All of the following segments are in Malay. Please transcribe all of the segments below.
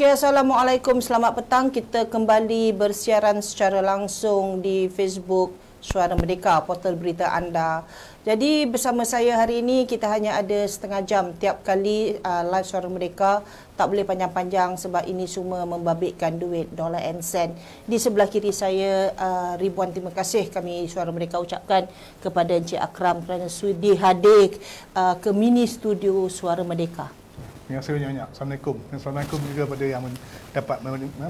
Okey, Assalamualaikum. Selamat petang. Kita kembali bersiaran secara langsung di Facebook Suara Merdeka, portal berita anda. Jadi bersama saya hari ini, kita hanya ada setengah jam tiap kali uh, live Suara Merdeka. Tak boleh panjang-panjang sebab ini semua membabitkan duit, dollar and cent. Di sebelah kiri saya, uh, ribuan terima kasih kami Suara Merdeka ucapkan kepada Encik Akram kerana sudi hadir uh, ke mini studio Suara Merdeka. Terima kasih banyak-banyak. Assalamualaikum. Assalamualaikum juga kepada yang dapat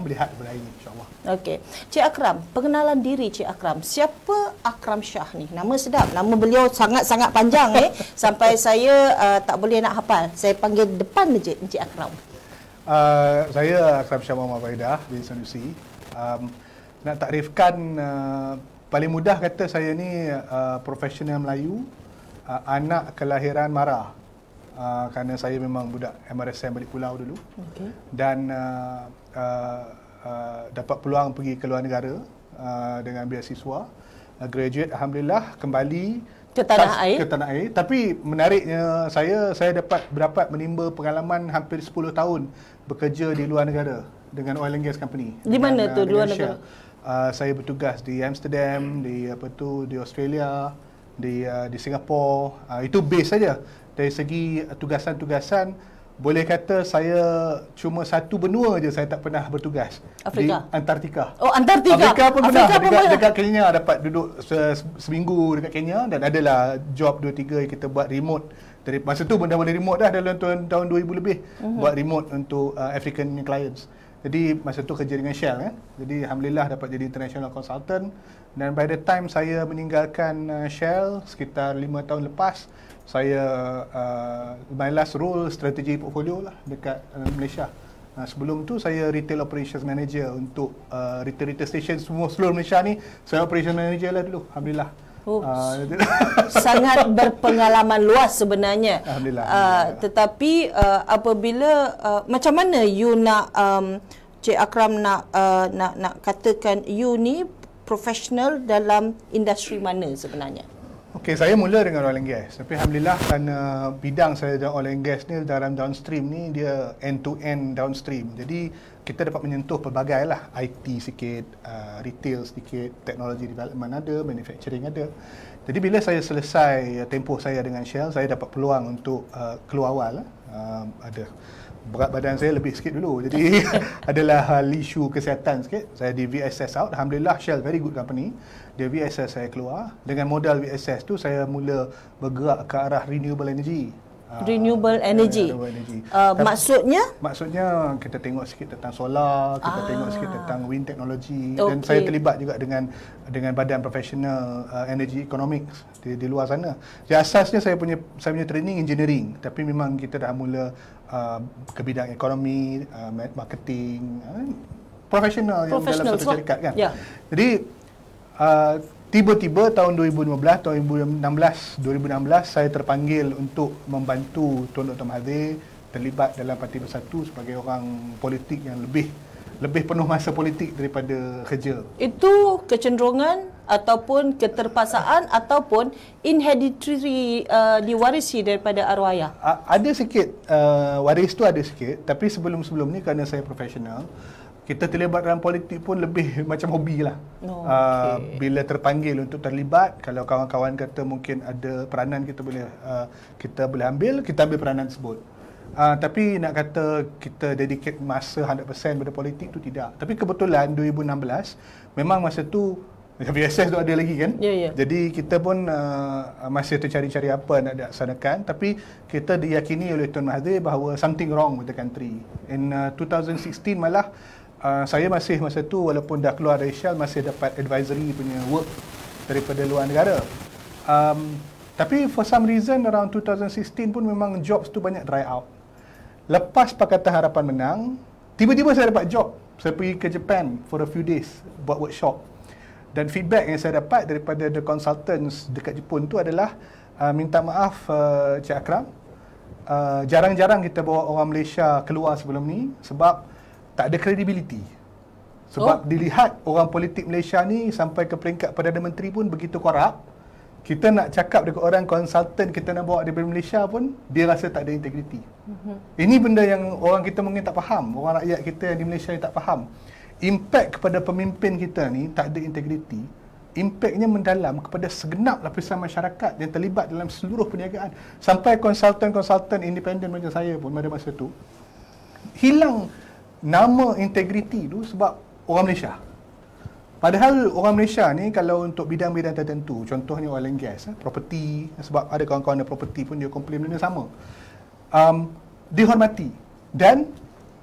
melihat benda ini insya Okey. Cik Akram, pengenalan diri Cik Akram. Siapa Akram Shah ni? Nama sedap. Nama beliau sangat-sangat panjang eh sampai saya uh, tak boleh nak hafal. Saya panggil depan je Cik Akram. Uh, saya Akram Shah Muhammad Faidah bin Sanusi. Um, nak takrifkan uh, paling mudah kata saya ni uh, profesional Melayu, uh, anak kelahiran Marah. Ah, kerana saya memang budak MRSM balik pulau dulu. Okay. Dan uh, uh, uh, dapat peluang pergi ke luar negara uh, dengan beasiswa. Uh, graduate alhamdulillah kembali ke tanah air. Ke tanah air. Tapi menariknya saya saya dapat berdapat menimba pengalaman hampir 10 tahun bekerja di luar negara dengan oil and gas company. Di mana dengan, tu luar negara? Uh, saya bertugas di Amsterdam, di apa tu, di Australia, di uh, di Singapura. Uh, itu base saja dari segi eh, tugasan-tugasan boleh kata saya cuma satu benua je saya tak pernah bertugas Afrika. di Antartika. Oh Antartika. Afrika pun pernah Afrika dekat, pun dekat Kenya dapat duduk se- seminggu dekat Kenya dan adalah job dua tiga yang kita buat remote dari masa tu benda boleh remote dah dalam tahun tahun 2000 lebih uh-huh. buat remote untuk uh, African clients. Jadi masa tu kerja dengan Shell eh. Jadi alhamdulillah dapat jadi international consultant dan by the time saya meninggalkan uh, Shell sekitar lima tahun lepas saya uh, my last role strategy portfolio lah dekat uh, Malaysia. Uh, sebelum tu saya retail operations manager untuk uh, retail retail station semua seluruh Malaysia ni saya operations manager lah dulu. Alhamdulillah. Oh, uh, sangat berpengalaman luas sebenarnya. Alhamdulillah. Uh, tetapi uh, apabila uh, macam mana you nak um, Cik Akram nak uh, nak nak katakan you ni profesional dalam industri mana sebenarnya? Okey, saya mula dengan oil and gas. Tapi alhamdulillah kerana bidang saya dalam oil and gas ni dalam downstream ni dia end to end downstream. Jadi kita dapat menyentuh pelbagai lah IT sikit, uh, retail sikit, technology development ada, manufacturing ada. Jadi bila saya selesai uh, tempoh saya dengan Shell, saya dapat peluang untuk uh, keluar awal uh, ada berat badan saya lebih sikit dulu. Jadi adalah uh, isu kesihatan sikit. Saya di VSS out. Alhamdulillah Shell very good company dia VSS saya keluar dengan modal VSS tu saya mula bergerak ke arah renewable energy ah, renewable uh, energy, renewable energy. Uh, Tapi, maksudnya maksudnya kita tengok sikit tentang solar kita ah. tengok sikit tentang wind technology okay. dan saya terlibat juga dengan dengan badan profesional uh, energy economics di, di luar sana. Jadi asasnya saya punya saya punya training engineering tapi memang kita dah mula uh, ke bidang ekonomi, uh, marketing, uh, profesional yang dalam satu syarikat kan. Yeah. Jadi Ah, tiba-tiba tahun 2015 tahun 2016 2016 saya terpanggil untuk membantu Tuan Dr Mahathir terlibat dalam Parti Bersatu sebagai orang politik yang lebih lebih penuh masa politik daripada kerja. Itu kecenderungan ataupun keterpaksaan uh, ataupun inheritory uh, ah, diwarisi daripada arwah ayah? Ah, ada sikit, uh, waris tu ada sikit. Tapi sebelum-sebelum ni kerana saya profesional, kita terlibat dalam politik pun lebih macam hobi lah. Oh, ah, okay. uh, bila terpanggil untuk terlibat, kalau kawan-kawan kata mungkin ada peranan kita boleh uh, kita boleh ambil, kita ambil peranan tersebut. Uh, tapi nak kata kita dedicate masa 100% pada politik tu tidak. Tapi kebetulan 2016 memang masa tu VSS tu ada lagi kan? Yeah, yeah. Jadi kita pun uh, masih tercari-cari apa nak dilaksanakan tapi kita diyakini oleh Tun Mahathir bahawa something wrong with the country. In uh, 2016 malah uh, saya masih masa tu walaupun dah keluar dari Shell masih dapat advisory punya work daripada luar negara. Um, tapi for some reason around 2016 pun memang jobs tu banyak dry out. Lepas Pakatan Harapan menang, tiba-tiba saya dapat job. Saya pergi ke Japan for a few days buat workshop. Dan feedback yang saya dapat daripada the consultants dekat Jepun tu adalah uh, minta maaf uh, Cik Akram. Uh, jarang-jarang kita bawa orang Malaysia keluar sebelum ni sebab tak ada kredibiliti. Sebab oh. dilihat orang politik Malaysia ni sampai ke peringkat Perdana Menteri pun begitu korak Kita nak cakap dengan orang konsultan kita nak bawa dari Malaysia pun dia rasa tak ada integriti. Mm-hmm. Ini benda yang orang kita mungkin tak faham, orang rakyat kita yang di Malaysia tak faham. Impact kepada pemimpin kita ni tak ada integriti. Impactnya mendalam kepada segenap lapisan masyarakat yang terlibat dalam seluruh perniagaan. Sampai konsultan-konsultan independen macam saya pun pada masa tu hilang nama integriti tu sebab orang Malaysia. Padahal orang Malaysia ni kalau untuk bidang-bidang tertentu, contohnya oil and gas, eh, property, sebab ada kawan-kawan ada property pun dia komplain benda sama. Um, dihormati. Dan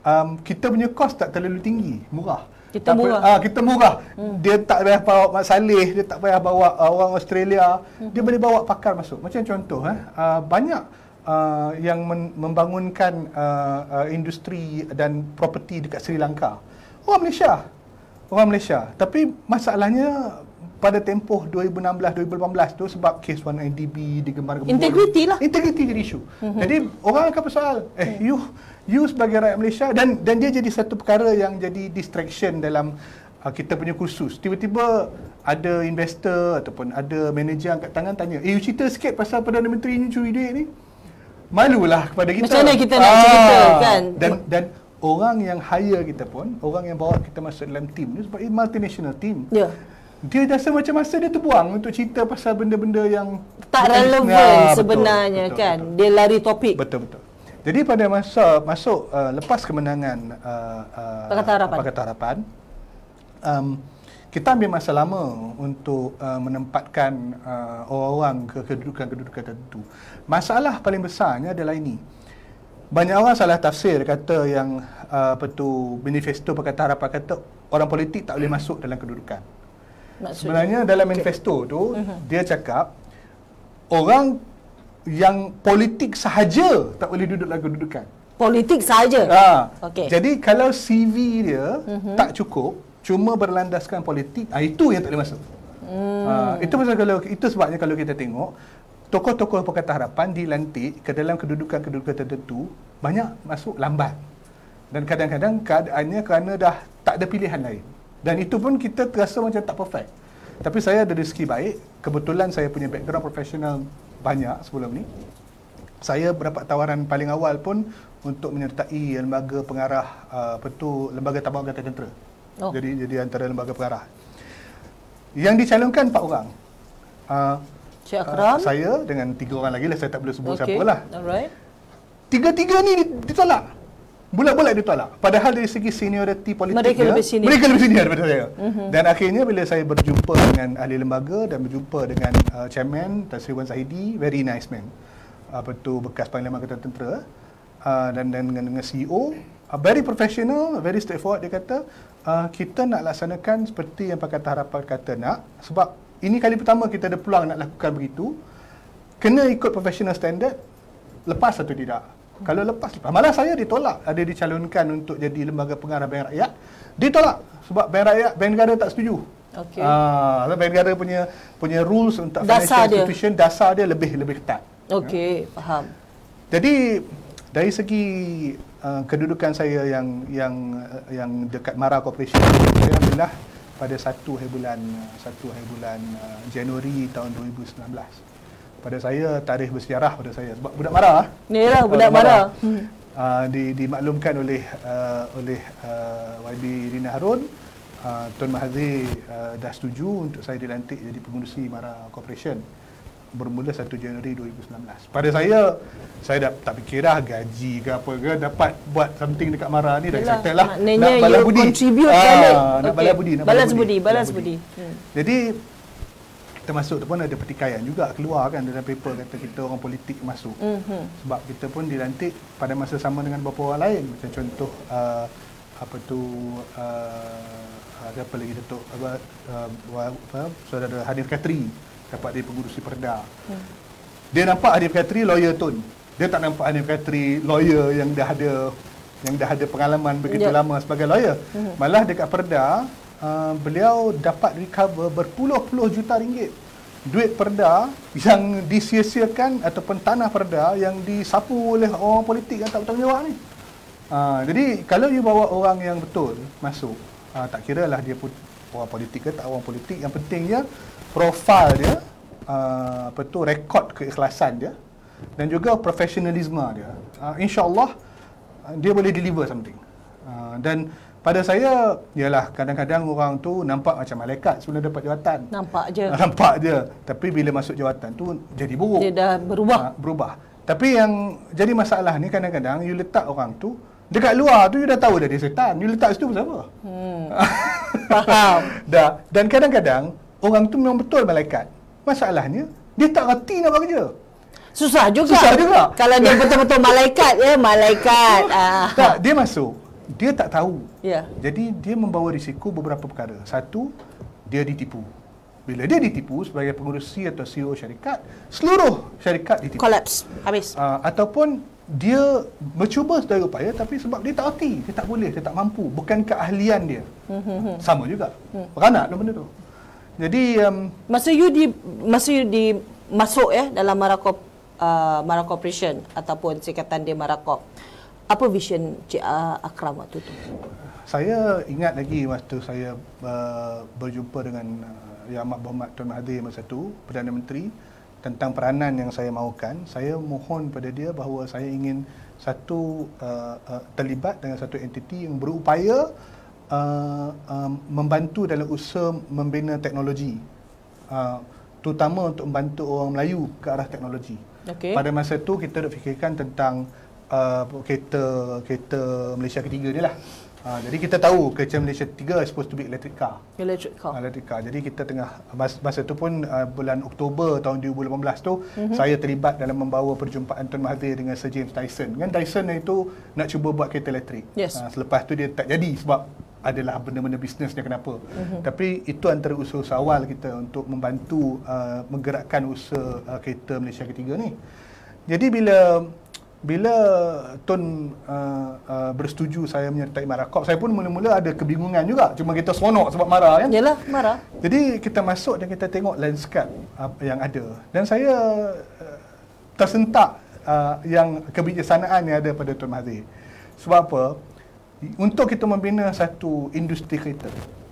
um, kita punya kos tak terlalu tinggi, murah. Kita tak murah. Ah, kita murah. Hmm. Dia tak payah bawa Mak Saleh, dia tak payah bawa uh, orang Australia. Hmm. Dia boleh bawa pakar masuk. Macam contoh, eh, uh, banyak uh, yang membangunkan uh, uh, industri dan property dekat Sri Lanka. Orang Malaysia. Orang Malaysia. Tapi masalahnya pada tempoh 2016-2018 tu sebab kes 1IDB digembar gemuruh. Integriti lah. Integriti jadi isu. Mhm. Jadi orang akan persoal, eh hmm. you you sebagai rakyat Malaysia dan dan dia jadi satu perkara yang jadi distraction dalam uh, kita punya kursus. Tiba-tiba ada investor ataupun ada manager angkat tangan tanya, eh you cerita sikit pasal Perdana Menteri ini curi duit ni malulah kepada kita. Macam mana kita ah, nak cerita kan? Dan dan orang yang hire kita pun, orang yang bawa kita masuk dalam team ni sebab multinational team. Ya. Yeah. Dia rasa macam masa dia terbuang untuk cerita pasal benda-benda yang tak relevan ya, sebenarnya betul, kan. Betul, betul. Dia lari topik. Betul betul. Jadi pada masa masuk uh, lepas kemenangan uh, uh, Pakatan Harapan, Pakatan Harapan um, kita ambil masa lama untuk uh, menempatkan uh, orang-orang ke kedudukan-kedudukan tertentu. Masalah paling besarnya adalah ini. Banyak orang salah tafsir kata yang uh, apa tu manifesto Pakatan Harapan kata orang politik tak boleh masuk dalam kedudukan. Maksudnya, Sebenarnya dalam manifesto okay. tu uh-huh. dia cakap orang yang politik sahaja tak boleh duduk dalam kedudukan. Politik sahaja. Ha. Ah. Okay. Jadi kalau CV dia uh-huh. tak cukup cuma berlandaskan politik ah itu yang tak ada masuk hmm. ah, itu pasal kalau itu sebabnya kalau kita tengok tokoh-tokoh Pakatan Harapan dilantik ke dalam kedudukan-kedudukan tertentu banyak masuk lambat dan kadang-kadang keadaannya kerana dah tak ada pilihan lain dan itu pun kita terasa macam tak perfect tapi saya ada rezeki baik kebetulan saya punya background profesional banyak sebelum ni saya berapa tawaran paling awal pun untuk menyertai lembaga pengarah ah, apa tu lembaga tabung angkatan tentera oh. jadi jadi antara lembaga pengarah yang dicalonkan empat orang uh, Cik ah, Akram uh, saya dengan tiga orang lagi lah saya tak boleh sebut okay. siapa lah tiga-tiga ni ditolak bulat-bulat ditolak padahal dari segi senioriti politik mereka lebih senior mereka lebih senior daripada saya mm-hmm. dan akhirnya bila saya berjumpa dengan ahli lembaga dan berjumpa dengan uh, chairman Tan Sri Wan Zahidi very nice man apa tu bekas panglima angkatan tentera uh, dan dan dengan, dengan CEO uh, very professional very straightforward dia kata uh, kita nak laksanakan seperti yang Pakatan Harapan kata nak sebab ini kali pertama kita ada peluang nak lakukan begitu kena ikut professional standard lepas atau tidak kalau lepas, lepas. malah saya ditolak ada dicalonkan untuk jadi lembaga pengarah bank rakyat ditolak sebab bank rakyat bank negara tak setuju Okay. ah bank negara punya punya rules untuk dasar financial institution dasar dia lebih lebih ketat okey ya? faham jadi dari segi uh, kedudukan saya yang yang uh, yang dekat Mara Corporation saya adalah pada satu hari bulan satu hari bulan uh, Januari tahun 2019 pada saya tarikh bersejarah pada saya sebab budak Mara ah lah budak Mara, Mara. Uh, di dimaklumkan oleh uh, oleh uh, YB Rina Harun uh, Tun Mahathir uh, dah setuju untuk saya dilantik jadi pengurusi Mara Corporation bermula 1 Januari 2019. Pada saya, saya dah tak fikir dah gaji ke apa ke dapat buat something dekat Mara ni dah settle lah. nak balas budi. ah, okay. Nak balas budi. Nak balas budi. Balas budi. Hmm. Jadi, termasuk tu pun ada pertikaian juga keluar kan dalam paper kata kita orang politik masuk. Hmm. Sebab kita pun dilantik pada masa sama dengan beberapa orang lain. Macam contoh, uh, apa tu... Uh, ada uh, apa lagi Datuk uh, Saudara Hanif Katri dapat dari pengurusi perda. Hmm. Dia nampak Hanif Khatri lawyer tun. Dia tak nampak Hanif Khatri lawyer yang dah ada yang dah ada pengalaman begitu yeah. lama sebagai lawyer. Hmm. Malah dekat perda, uh, beliau dapat recover berpuluh-puluh juta ringgit duit perda yang disia-siakan ataupun tanah perda yang disapu oleh orang politik yang tak bertanggungjawab ni. Ha, jadi kalau dia bawa orang yang betul masuk, ha, tak kira lah dia put, orang politik ke tak orang politik yang pentingnya profil dia uh, apa tu rekod keikhlasan dia dan juga profesionalisme dia uh, insyaallah uh, dia boleh deliver something uh, dan pada saya ialah kadang-kadang orang tu nampak macam malaikat sebelum dapat jawatan nampak je uh, nampak je tapi bila masuk jawatan tu jadi buruk dia dah berubah uh, berubah tapi yang jadi masalah ni kadang-kadang you letak orang tu Dekat luar tu you dah tahu dah dia setan. You letak situ pasal apa? Hmm. Faham. dah. Dan kadang-kadang orang tu memang betul malaikat. Masalahnya dia tak reti nak buat kerja. Susah juga. Susah juga. Kalau dia betul-betul malaikat ya, malaikat. ah. Tak, dia masuk. Dia tak tahu. Ya. Yeah. Jadi dia membawa risiko beberapa perkara. Satu, dia ditipu. Bila dia ditipu sebagai pengurusi atau CEO syarikat, seluruh syarikat ditipu. Collapse. Habis. Uh, ataupun dia mencuba sedaya upaya tapi sebab dia tak erti, dia tak boleh, dia tak mampu, bukan keahlian dia. Hmm. Sama juga. Hmm. Beranak lah benda tu. Jadi um, masa you di masa you di masuk ya dalam Marakop uh, Marakop Operation ataupun sikatan dia Marakop. Apa vision Cik uh, Akram waktu itu? Saya ingat lagi waktu saya uh, berjumpa dengan uh, Yang Amat Berhormat Tuan Mahathir masa itu Perdana Menteri tentang peranan yang saya mahukan, saya mohon pada dia bahawa saya ingin satu uh, uh, terlibat dengan satu entiti yang berupaya uh, uh, membantu dalam usaha membina teknologi. Uh, terutama untuk membantu orang Melayu ke arah teknologi. Okay. Pada masa itu kita nak fikirkan tentang uh, kereta kereta Malaysia ketiga ni lah. Ha, jadi kita tahu kereta Malaysia 3 supposed to be electric car. Electric car. Ah, electric car. Jadi kita tengah masa, masa tu pun uh, bulan Oktober tahun 2018 tu mm-hmm. saya terlibat dalam membawa perjumpaan Tuan Mahathir dengan Sir James Dyson. Kan Dyson itu nak cuba buat kereta elektrik. Yes. Ha, selepas tu dia tak jadi sebab adalah benda-benda bisnesnya kenapa. Mm-hmm. Tapi itu antara usaha awal kita untuk membantu uh, menggerakkan usaha uh, kereta Malaysia ketiga ni. Jadi bila bila Tun uh, uh, bersetuju saya menyertai Marakop, saya pun mula-mula ada kebingungan juga. Cuma kita seronok sebab marah kan? Yalah, marah. Jadi kita masuk dan kita tengok landscape uh, yang ada. Dan saya uh, tersentak uh, yang kebijaksanaan yang ada pada Tun Mahathir. Sebab apa? Untuk kita membina satu industri kereta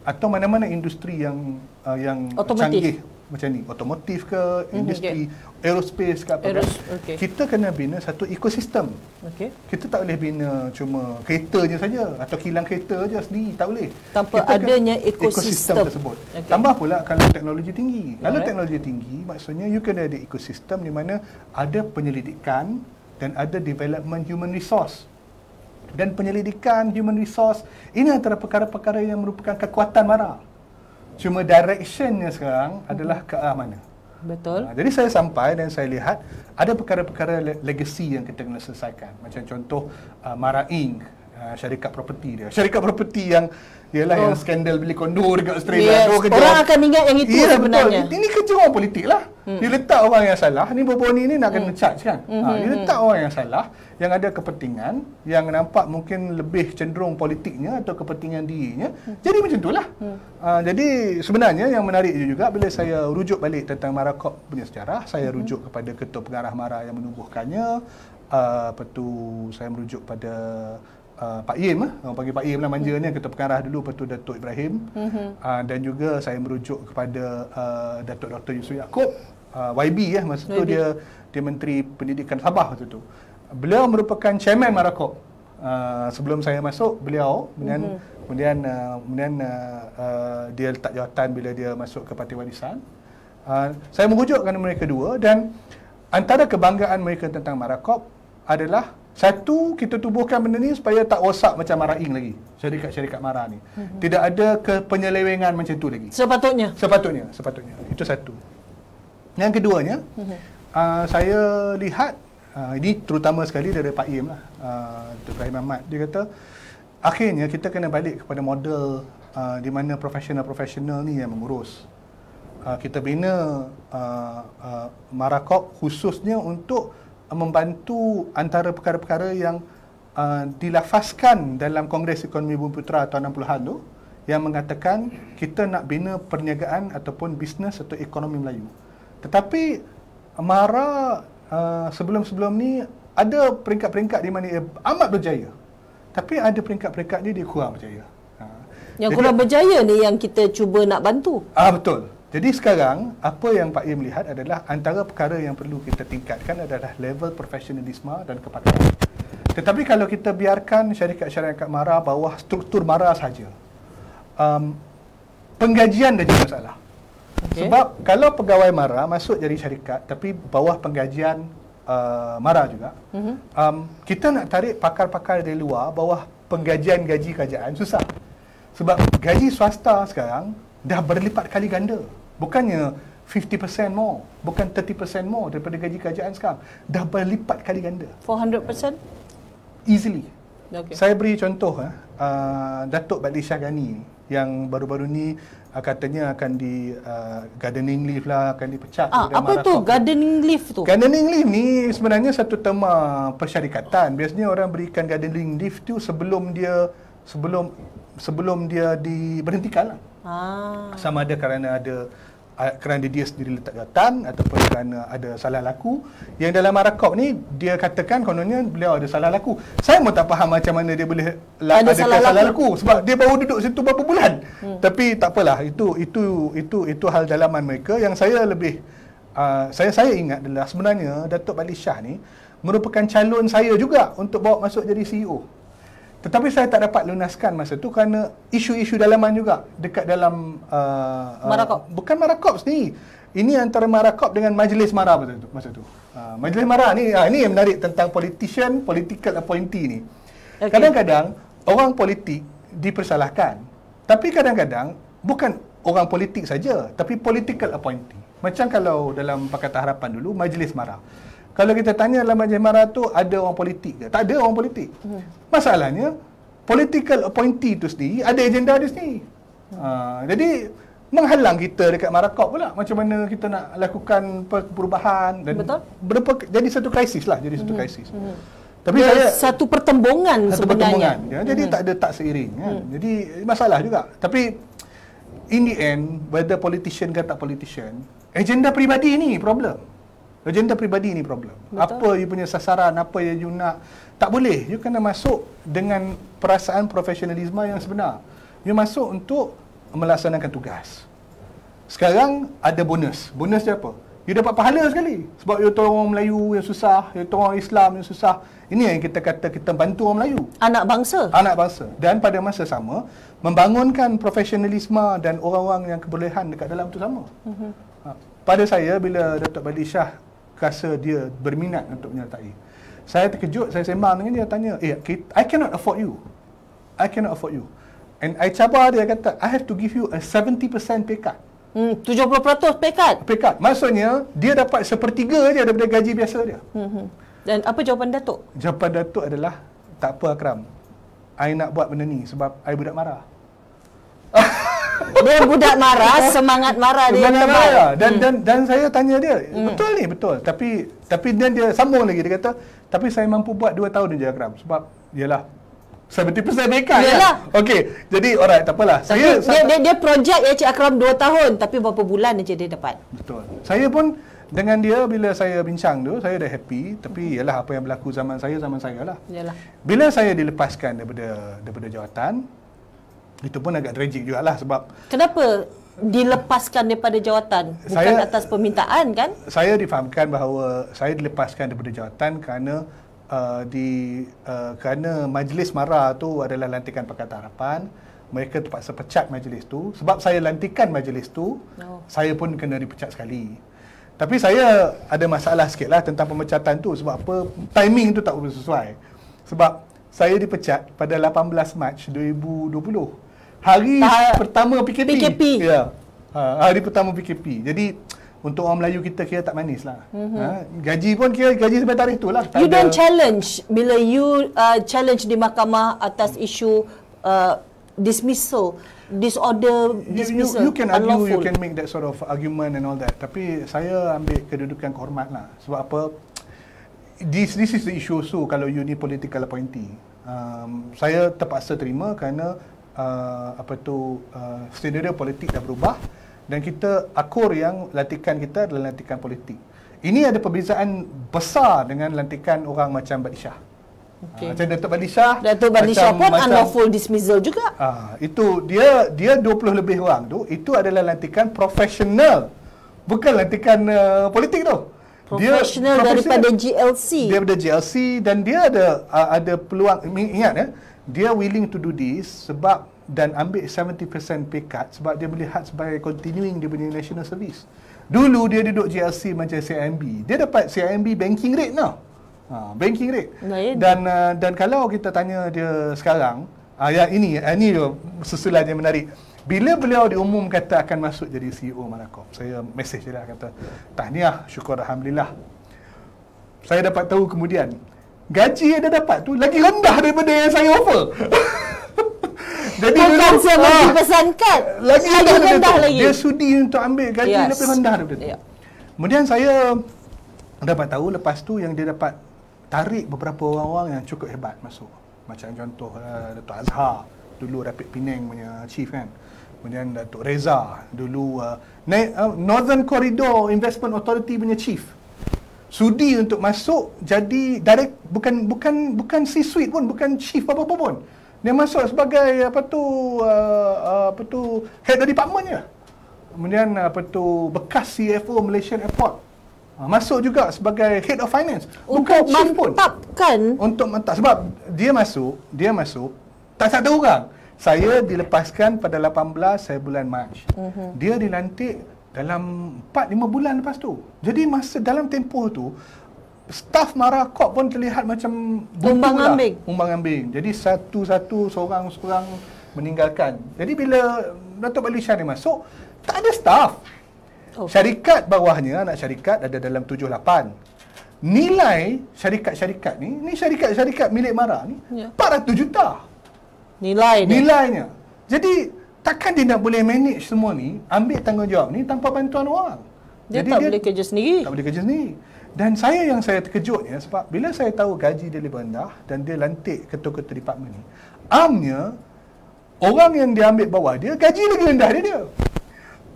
atau mana-mana industri yang uh, yang Automatif. canggih macam ni otomotif ke mhm, industri okay. aerospace ke apa Aeros- okay. kita kena bina satu ekosistem okey kita tak boleh bina cuma kereta je saja atau kilang kereta je sendiri tak boleh tanpa kita adanya ekosistem, ekosistem tersebut okay. tambah pula kalau teknologi tinggi kalau Alright. teknologi tinggi maksudnya you kena ada ekosistem di mana ada penyelidikan dan ada development human resource dan penyelidikan human resource ini antara perkara-perkara yang merupakan kekuatan mara Cuma directionnya sekarang adalah ke arah mana. Betul. Ha, jadi saya sampai dan saya lihat ada perkara-perkara legacy yang kita kena selesaikan. Macam contoh uh, Mara Inc. Ah, syarikat properti dia. Syarikat properti yang ialah oh. yang skandal beli kondo dekat Australia. Yes. Orang, orang akan ingat yang itu yeah, ya, sebenarnya. Betul. Ini kerja orang politik lah. Hmm. Dia letak orang yang salah. Ini bobo ni nak kena hmm. charge kan. Ah, hmm. Ha, dia hmm, letak hmm. orang yang salah, yang ada kepentingan, yang nampak mungkin lebih cenderung politiknya atau kepentingan dirinya. Hmm. Jadi macam itulah. Hmm. Ha, jadi sebenarnya yang menarik juga bila saya rujuk balik tentang Marakop punya sejarah, saya hmm. rujuk kepada ketua pengarah Mara yang menubuhkannya. Uh, lepas tu saya merujuk pada Uh, Pak Yim lah. Uh, panggil Pak Yim lah manjanya, Ketua Pengarah dulu, lepas tu Datuk Ibrahim. Mm-hmm. Uh, dan juga saya merujuk kepada uh, Datuk Dr. Yusri Yaakob, uh, YB ya, eh? masa tu dia, dia Menteri Pendidikan Sabah waktu tu. Beliau merupakan Chairman Marakob. Uh, sebelum saya masuk, beliau kemudian mm-hmm. kemudian, uh, kemudian uh, uh, dia letak jawatan bila dia masuk ke Parti Warisan. Uh, saya merujuk kepada mereka dua dan antara kebanggaan mereka tentang Marakob adalah satu, kita tubuhkan benda ni supaya tak rosak macam marah-ing lagi. Syarikat-syarikat Mara ni. Mm-hmm. Tidak ada kepenyelewengan macam tu lagi. Sepatutnya? Sepatutnya, sepatutnya. Itu satu. Yang keduanya, mm-hmm. uh, saya lihat, uh, ini terutama sekali dari Pak Im lah, uh, Dr. Ibrahim Ahmad. Dia kata, akhirnya kita kena balik kepada model uh, di mana profesional-profesional ni yang mengurus. Uh, kita bina uh, uh, Marakok khususnya untuk membantu antara perkara-perkara yang uh, dilafaskan dalam Kongres Ekonomi Bumi Putera tahun 60-an tu yang mengatakan kita nak bina perniagaan ataupun bisnes atau ekonomi Melayu. Tetapi Mara uh, sebelum-sebelum ni ada peringkat-peringkat di mana ia amat berjaya. Tapi ada peringkat-peringkat dia, dia kurang berjaya. Ha. Yang Jadi, kurang berjaya ni yang kita cuba nak bantu. Ah uh, Betul. Jadi sekarang apa yang Pak Ye melihat adalah antara perkara yang perlu kita tingkatkan adalah level profesionalisme dan kepatuhan. Tetapi kalau kita biarkan syarikat-syarikat marah bawah struktur marah saja, um, penggajian dah jadi masalah. Okay. Sebab kalau pegawai marah masuk jadi syarikat tapi bawah penggajian uh, mara juga, mm-hmm. um, kita nak tarik pakar-pakar dari luar bawah penggajian gaji kerajaan susah. Sebab gaji swasta sekarang dah berlipat kali ganda. Bukannya 50% more, bukan 30% more daripada gaji kerajaan sekarang. Dah berlipat kali ganda. 400%? Easily. Okay. Saya beri contoh, eh, uh, Datuk Badri Syahgani yang baru-baru ni uh, katanya akan di uh, gardening leave lah, akan dipecat. Ah, apa tu gardening leave tu? Gardening leave ni sebenarnya satu tema persyarikatan. Biasanya orang berikan gardening leave tu sebelum dia sebelum sebelum dia diberhentikan lah. Ah. Sama ada kerana ada kerana dia sendiri letak jawatan ataupun kerana ada salah laku yang dalam marakob ni dia katakan kononnya beliau ada salah laku saya pun tak faham macam mana dia boleh la- ada salah, salah laku. laku. sebab dia baru duduk situ beberapa bulan hmm. tapi tak apalah itu itu itu itu hal dalaman mereka yang saya lebih uh, saya saya ingat adalah sebenarnya Datuk Balishah ni merupakan calon saya juga untuk bawa masuk jadi CEO tetapi saya tak dapat lunaskan masa tu kerana isu-isu dalaman juga dekat dalam uh, uh, Marakop. bukan Marakop ni. Ini antara Marakop dengan Majlis Mara masa tu. Masa tu. Uh, Majlis Mara ni uh, ni yang menarik tentang politician, political appointee ni. Okay. Kadang-kadang orang politik dipersalahkan. Tapi kadang-kadang bukan orang politik saja, tapi political appointee. Macam kalau dalam Pakatan Harapan dulu Majlis Mara. Kalau kita tanya dalam majlis mara tu ada orang politik ke? Tak ada orang politik. Hmm. Masalahnya political appointee tu sendiri ada agenda dia sendiri. Hmm. Ha, jadi menghalang kita dekat Marakop pula macam mana kita nak lakukan perubahan dan Betul? Berapa, jadi satu krisis lah jadi satu hmm. krisis. Hmm. Tapi ya, saya satu pertembungan satu sebenarnya. Pertembungan, ya. Jadi hmm. tak ada tak seiring ya. hmm. Jadi masalah juga. Tapi in the end whether politician ke tak politician agenda peribadi ni problem agenda pribadi ni problem. Betul. Apa you punya sasaran, apa yang you nak. Tak boleh. You kena masuk dengan perasaan profesionalisme yang sebenar. You masuk untuk melaksanakan tugas. Sekarang ada bonus. Bonus dia apa? You dapat pahala sekali. Sebab you tolong orang Melayu yang susah, you tolong orang Islam yang susah. Ini yang kita kata kita bantu orang Melayu. Anak bangsa. Anak bangsa. Dan pada masa sama, membangunkan profesionalisme dan orang-orang yang kebolehan dekat dalam tu sama. Mm-hmm. Pada saya, bila datuk Badi Shah rasa dia berminat untuk menyertai. Saya terkejut, saya sembang dengan dia, tanya, eh, I cannot afford you. I cannot afford you. And I cabar dia, kata, I have to give you a 70% pay cut. Hmm, 70% pay cut? Pay cut. Maksudnya, dia dapat sepertiga je daripada gaji biasa dia. Hmm, hmm, Dan apa jawapan Datuk? Jawapan Datuk adalah, tak apa Akram. I nak buat benda ni sebab I budak marah. dia budak marah, semangat marah dia yang Dan hmm. dan dan saya tanya dia, hmm. betul ni betul. Tapi tapi dia dia sambung lagi dia kata, tapi saya mampu buat 2 tahun di Jakarta sebab ialah 70% mereka ya. Lah. Okey, jadi orang tak apalah. Tapi saya dia, dia dia projek ya Cik Akram 2 tahun tapi berapa bulan aja dia dapat. Betul. Saya pun dengan dia bila saya bincang tu saya dah happy tapi hmm. ialah apa yang berlaku zaman saya zaman saya lah. Yalah. Bila saya dilepaskan daripada daripada jawatan, itu pun agak tragic lah sebab kenapa dilepaskan daripada jawatan bukan saya, atas permintaan kan saya difahamkan bahawa saya dilepaskan daripada jawatan kerana uh, di uh, kerana majlis mara tu adalah lantikan pakatan harapan mereka terpaksa pecat majlis tu sebab saya lantikan majlis tu oh. saya pun kena dipecat sekali tapi saya ada masalah sikit lah tentang pemecatan tu sebab apa timing tu tak sesuai sebab saya dipecat pada 18 Mac 2020 hari tak. pertama PKP. PKP. Ya. Yeah. Ha, hari pertama PKP. Jadi untuk orang Melayu kita kira tak manis lah. Mm-hmm. Ha, gaji pun kira gaji sampai tarikh tu lah. You don't challenge bila you uh, challenge di mahkamah atas isu uh, dismissal, disorder dismissal. You, you, you can argue, unlawful. you can make that sort of argument and all that. Tapi saya ambil kedudukan kehormat lah. Sebab apa, this, this is the issue so kalau you ni political appointee. Um, saya terpaksa terima kerana uh, apa tu uh, senario politik dah berubah dan kita akur yang latihan kita adalah latihan politik. Ini ada perbezaan besar dengan lantikan orang macam Badishah. Okay. Uh, ah, macam Datuk Badishah. Datuk Badishah pun macam, unlawful dismissal juga. Uh, itu dia dia 20 lebih orang tu itu adalah lantikan profesional. Bukan lantikan uh, politik tu. Profesional daripada GLC. Dia daripada GLC dan dia ada uh, ada peluang ingat ya dia willing to do this sebab dan ambil 70% pay cut sebab dia melihat sebagai continuing dia punya national service. Dulu dia duduk GRC macam CIMB. Dia dapat CIMB banking rate now. Ha, banking rate. Dan uh, dan kalau kita tanya dia sekarang, uh, ya ini eh, ini sesulah yang menarik. Bila beliau diumum kata akan masuk jadi CEO Manakop, saya message dia lah, kata, tahniah, syukur Alhamdulillah. Saya dapat tahu kemudian, gaji yang dia dapat tu lagi rendah daripada yang saya offer. Jadi dia kan saya ah, pesan kad. Lagi rendah, rendah, rendah lagi. Dia sudi untuk ambil gaji yes. lebih rendah daripada yeah. Kemudian saya dapat tahu lepas tu yang dia dapat tarik beberapa orang-orang yang cukup hebat masuk. Macam contoh uh, eh, Dato' Azhar, dulu Rapid Penang punya chief kan. Kemudian Dato' Reza, dulu uh, Northern Corridor Investment Authority punya chief sudi untuk masuk jadi direct bukan bukan bukan C suite pun bukan chief apa-apa pun dia masuk sebagai apa tu uh, uh apa tu head of department ya kemudian uh, apa tu bekas CFO Malaysian Airport uh, masuk juga sebagai head of finance bukan untuk chief pun mantapkan. untuk mentak sebab dia masuk dia masuk tak satu orang saya dilepaskan pada 18 bulan Mac. Uh-huh. Mhm. Dia dilantik dalam 4-5 bulan lepas tu jadi masa dalam tempoh tu staff marah kok pun terlihat macam umbang lah. ambing umbang ambing jadi satu-satu seorang-seorang meninggalkan jadi bila Datuk Bali Syarif masuk tak ada staff okay. Oh. syarikat bawahnya anak syarikat ada dalam 7-8 nilai syarikat-syarikat ni ni syarikat-syarikat milik Mara ni ya. 400 juta nilai dia. nilainya jadi takkan dia nak boleh manage semua ni ambil tanggungjawab ni tanpa bantuan orang dia Jadi tak dia boleh kerja sendiri tak boleh kerja sendiri dan saya yang saya terkejut sebab bila saya tahu gaji dia lebih rendah dan dia lantik ketua-ketua departmen ni amnya orang yang dia ambil bawah dia gaji lebih rendah dia dia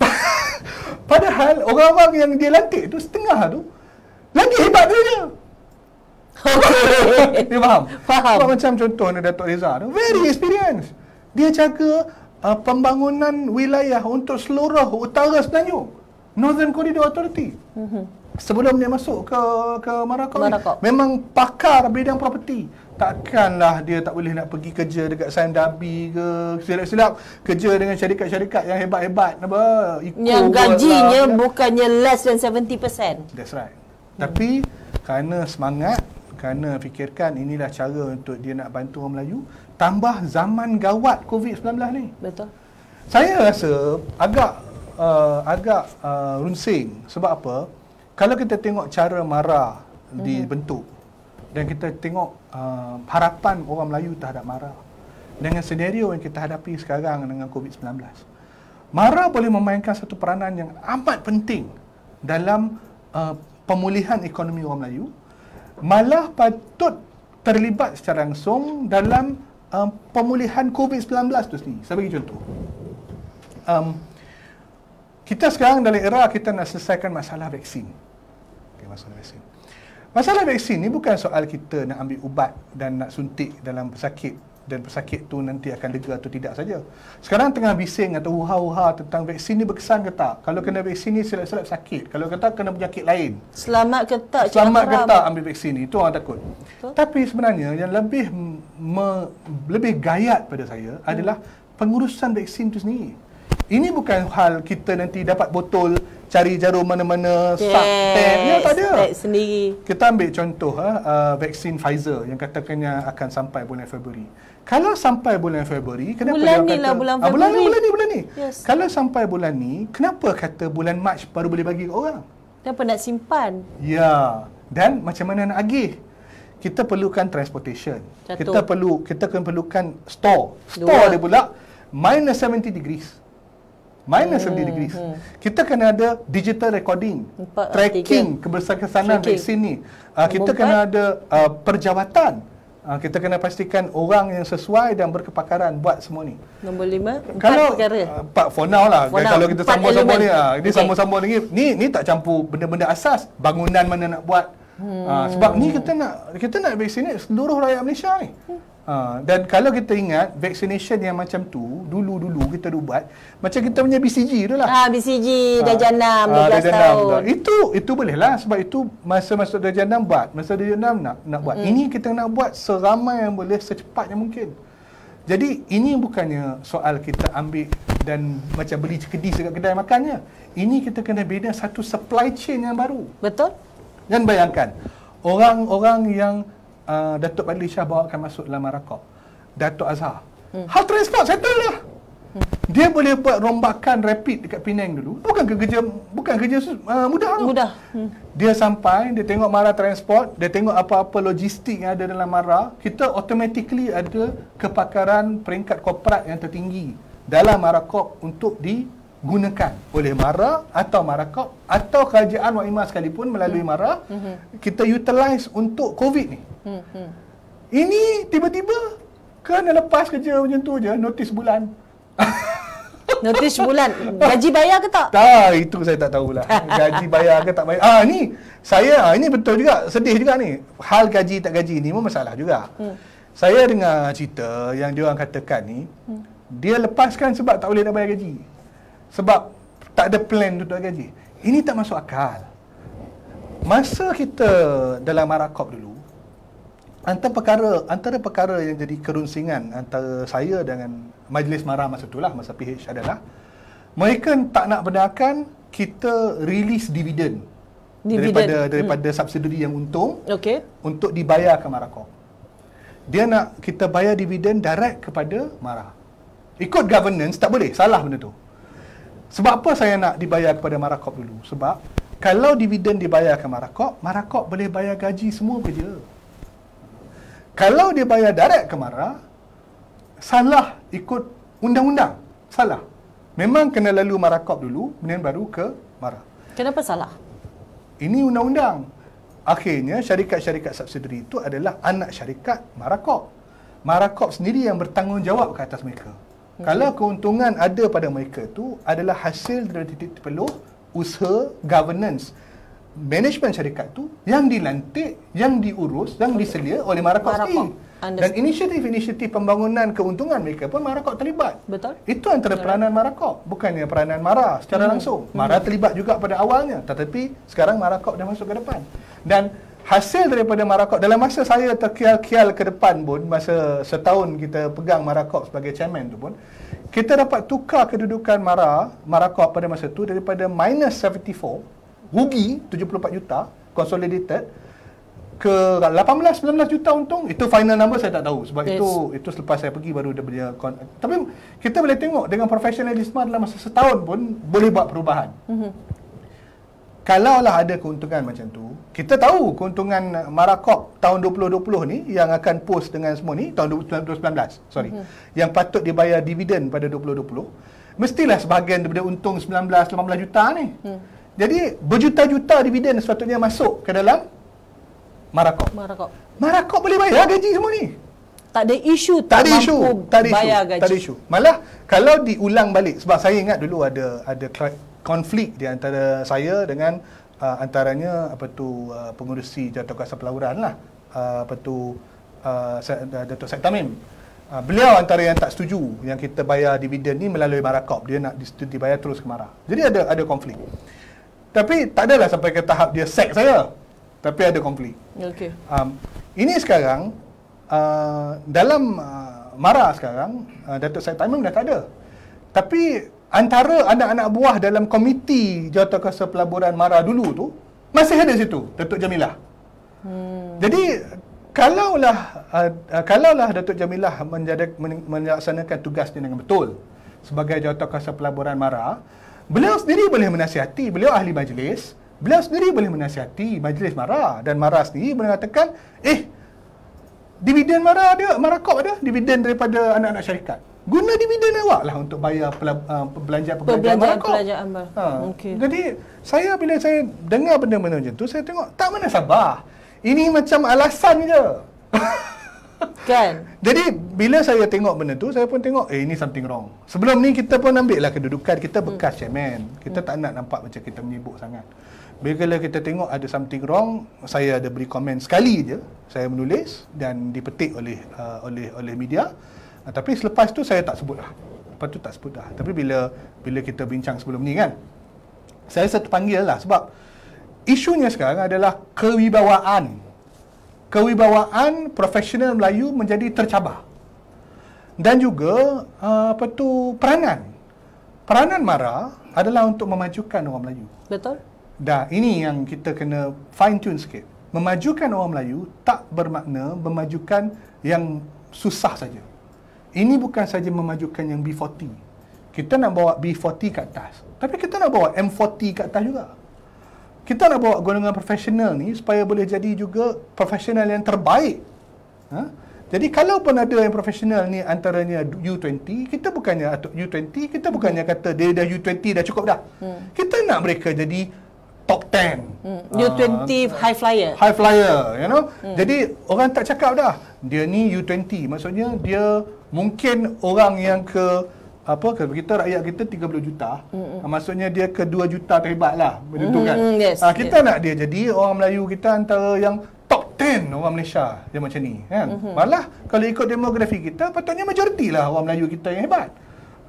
padahal orang-orang yang dia lantik tu setengah tu lagi hebat dia dia dia faham? Faham. Sebab macam contoh ni Dato' Reza tu, very experienced. Dia jaga uh, pembangunan wilayah untuk seluruh utara Semenanjung Northern Corridor Authority. Mm-hmm. Sebelum dia masuk ke ke Marakau, memang pakar bidang property. Takkanlah dia tak boleh nak pergi kerja dekat Sam Dabi ke silap-silap kerja dengan syarikat-syarikat yang hebat-hebat apa ikut yang gajinya lah, bukannya less than 70%. That's right. Hmm. Tapi kerana semangat, kerana fikirkan inilah cara untuk dia nak bantu orang Melayu, tambah zaman gawat COVID-19 ni. Betul. Saya rasa agak uh, agak uh, runsing sebab apa? Kalau kita tengok cara mara mhm. dibentuk mm-hmm. dan kita tengok uh, harapan orang Melayu terhadap mara dengan senario yang kita hadapi sekarang dengan COVID-19. Mara boleh memainkan satu peranan yang amat penting dalam uh, pemulihan ekonomi orang Melayu. Malah patut terlibat secara langsung dalam um, pemulihan COVID-19 tu sini. Saya bagi contoh. Um, kita sekarang dalam era kita nak selesaikan masalah vaksin. Okay, masalah vaksin. Masalah vaksin ni bukan soal kita nak ambil ubat dan nak suntik dalam pesakit dan pesakit tu nanti akan lega atau tidak saja. Sekarang tengah bising atau huha-huha tentang vaksin ni berkesan ke tak? Kalau kena vaksin ni selap-selap sakit. Kalau kata kena penyakit lain. Selamat ke tak? Selamat ke tak ambil vaksin ni? Itu orang takut. Betul? Tapi sebenarnya yang lebih me, lebih gayat pada saya hmm. adalah pengurusan vaksin tu sendiri. Ini bukan hal kita nanti dapat botol cari jarum mana-mana sak ya, tak ada sendiri kita ambil contoh uh, vaksin Pfizer yang katakannya akan sampai bulan Februari kalau sampai bulan Februari kenapa bulan ni lah bulan Februari ah, bulan, bulan ni bulan ni yes. kalau sampai bulan ni kenapa kata bulan Mac baru boleh bagi ke orang kenapa nak simpan ya dan macam mana nak agih kita perlukan transportation Jatuh. kita perlu kita kena perlukan store store Dua. ada pula minus 70 degrees Minus hmm, 70 degrees. Hmm. Kita kena ada digital recording, Empat, tracking kebesar kesanan vaksin ni. Uh, kita Empat. kena eh? ada uh, perjawatan. Ah, kita kena pastikan orang yang sesuai dan berkepakaran buat semua ni. Nombor lima, empat kalau, perkara. Ah, empat, for now lah. For kalau kita sambung-sambung ni, ha, ini okay. sambung-sambung lagi. Ni, ni tak campur benda-benda asas. Bangunan mana nak buat, Ah, hmm. Uh, sebab ni kita nak kita nak vaccinate seluruh rakyat Malaysia ni. Hmm. Uh, dan kalau kita ingat vaccination yang macam tu dulu-dulu kita dulu buat macam kita punya BCG tu lah. Ah BCG dah uh, janam 16 tahun. Betul. Itu itu boleh lah sebab itu masa-masa dah janam buat, masa dah janam nak nak buat. Hmm. Ini kita nak buat seramai yang boleh secepatnya mungkin. Jadi ini bukannya soal kita ambil dan macam beli cekedis dekat kedai makannya. Ini kita kena bina satu supply chain yang baru. Betul? Dan bayangkan orang-orang yang uh, Datuk Badli Shah bawa akan masuk dalam Marakok. Datuk Azhar. Hmm. Hal transport settle lah. Hmm. Dia boleh buat rombakan rapid dekat Penang dulu. Bukan kerja bukan kerja uh, mudah. Mudah. Hmm. Dia sampai, dia tengok Mara Transport, dia tengok apa-apa logistik yang ada dalam Mara, kita automatically ada kepakaran peringkat korporat yang tertinggi dalam Mara untuk di gunakan oleh MARA atau MARAKOP atau kerajaan WAIMA sekalipun melalui hmm. MARA hmm. kita utilize untuk COVID ni. Hmm. hmm. Ini tiba-tiba kena lepas kerja macam tu je, notis bulan. notis bulan? Gaji bayar ke tak? Tak, itu saya tak tahulah. Gaji bayar ke tak bayar. Ah, ni saya, ah, ini betul juga, sedih juga ni. Hal gaji tak gaji ni pun masalah juga. Hmm. Saya dengar cerita yang dia orang katakan ni, hmm. dia lepaskan sebab tak boleh nak bayar gaji sebab tak ada plan duduk gaji. Ini tak masuk akal. Masa kita dalam marakop dulu, antara perkara antara perkara yang jadi kerunsingan antara saya dengan majlis Marah masa itulah masa PH adalah mereka tak nak benarkan kita release dividen daripada daripada hmm. subsidi yang untung okay. untuk dibayar ke marakop. Dia nak kita bayar dividen direct kepada Marah. Ikut governance tak boleh, salah benda tu. Sebab apa saya nak dibayar kepada Marakop dulu? Sebab kalau dividen dibayar ke Marakop, Marakop boleh bayar gaji semua kerja. Kalau dia bayar direct ke Mara, salah ikut undang-undang. Salah. Memang kena lalu Marakop dulu, kemudian baru ke Mara. Kenapa salah? Ini undang-undang. Akhirnya syarikat-syarikat subsidiary itu adalah anak syarikat Marakop. Marakop sendiri yang bertanggungjawab ke atas mereka. Kalau keuntungan ada pada mereka itu adalah hasil dari titik terpeluh usaha governance management syarikat tu yang dilantik, yang diurus, yang okay. diselia oleh Marakot sendiri. Dan inisiatif-inisiatif pembangunan keuntungan mereka pun Marakot terlibat. Betul. Itu antara Betul. peranan Marakot, bukannya peranan Mara secara hmm. langsung. Hmm. Mara hmm. terlibat juga pada awalnya, tetapi sekarang Marakot dah masuk ke depan. Dan hasil daripada Marakop dalam masa saya terkial-kial ke depan pun masa setahun kita pegang Marakop sebagai chairman tu pun kita dapat tukar kedudukan Mara Marakop pada masa tu daripada minus 74 rugi 74 juta consolidated ke 18 19 juta untung itu final number saya tak tahu sebab yes. itu itu selepas saya pergi baru dia punya tapi kita boleh tengok dengan professionalisme dalam masa setahun pun boleh buat perubahan mm-hmm kalaulah ada keuntungan macam tu kita tahu keuntungan uh, Marakok tahun 2020 ni yang akan post dengan semua ni tahun 2019 sorry hmm. yang patut dibayar dividen pada 2020 mestilah sebahagian daripada untung 19 18 juta ni hmm. jadi berjuta-juta dividen sepatutnya masuk ke dalam Marakok Marakok Marakok boleh bayar gaji semua ni tak ada isu tak, tak ada mampu isu tak ada bayar isu, gaji tak ada isu malah kalau diulang balik sebab saya ingat dulu ada ada konflik di antara saya dengan uh, antaranya apa tu uh, pengurusi Jatuh Kuasa Pelawaran lah uh, apa tu uh, uh Dato' Syed Tamim uh, beliau antara yang tak setuju yang kita bayar dividen ni melalui Marakop dia nak dibayar terus ke Mara jadi ada ada konflik tapi tak adalah sampai ke tahap dia sek saya tapi ada konflik okay. um, ini sekarang uh, dalam uh, Mara sekarang uh, Dato' Syed Tamim dah tak ada tapi antara anak-anak buah dalam komiti jawatankuasa pelaburan Mara dulu tu masih ada situ Datuk Jamilah. Hmm. Jadi kalaulah uh, uh kalaulah Datuk Jamilah menjadi melaksanakan tugasnya dengan betul sebagai jawatankuasa pelaburan Mara, beliau sendiri boleh menasihati beliau ahli majlis, beliau sendiri boleh menasihati majlis Mara dan Mara sendiri boleh mengatakan, "Eh, dividen Mara ada, Mara Corp ada dividen daripada anak-anak syarikat." guna dividen awak lah untuk bayar ah, perbelanjaan perbelanjaan Merakok. Perbelanjaan ha. Ah, okay. Jadi saya bila saya dengar benda-benda macam tu, saya tengok tak mana sabar. Ini macam alasan je. kan? Jadi bila saya tengok benda tu, saya pun tengok eh ini something wrong. Sebelum ni kita pun ambil lah kedudukan, kita hmm. bekas hmm. chairman. Kita hmm. tak nak nampak macam kita menyibuk sangat. Bila kita tengok ada something wrong, saya ada beri komen sekali je. Saya menulis dan dipetik oleh uh, oleh oleh media. Ah, tapi selepas tu saya tak sebut lah. Lepas tu tak sebut dah. Tapi bila bila kita bincang sebelum ni kan, saya rasa terpanggil lah sebab isunya sekarang adalah kewibawaan. Kewibawaan profesional Melayu menjadi tercabar. Dan juga ah, apa tu peranan. Peranan MARA adalah untuk memajukan orang Melayu. Betul. Dah, ini yang kita kena fine tune sikit. Memajukan orang Melayu tak bermakna memajukan yang susah saja. Ini bukan saja memajukan yang B40. Kita nak bawa B40 ke atas. Tapi kita nak bawa M40 ke atas juga. Kita nak bawa golongan profesional ni supaya boleh jadi juga profesional yang terbaik. Ha? Jadi kalau pun ada yang profesional ni antaranya U20, kita bukannya atau U20, kita bukannya hmm. kata dia dah U20 dah cukup dah. Hmm. Kita nak mereka jadi top 10. Hmm. U20 uh, ha. high flyer. High flyer, you know. Hmm. Jadi orang tak cakap dah dia ni U20, maksudnya dia mungkin orang yang ke apa kalau kita rakyat kita 30 juta mm-hmm. maksudnya dia ke 2 juta terhebatlah benda kan mm-hmm. yes, uh, kita yes. nak dia jadi orang Melayu kita antara yang top 10 orang Malaysia dia macam ni kan mm-hmm. malah kalau ikut demografi kita patutnya majoriti lah orang Melayu kita yang hebat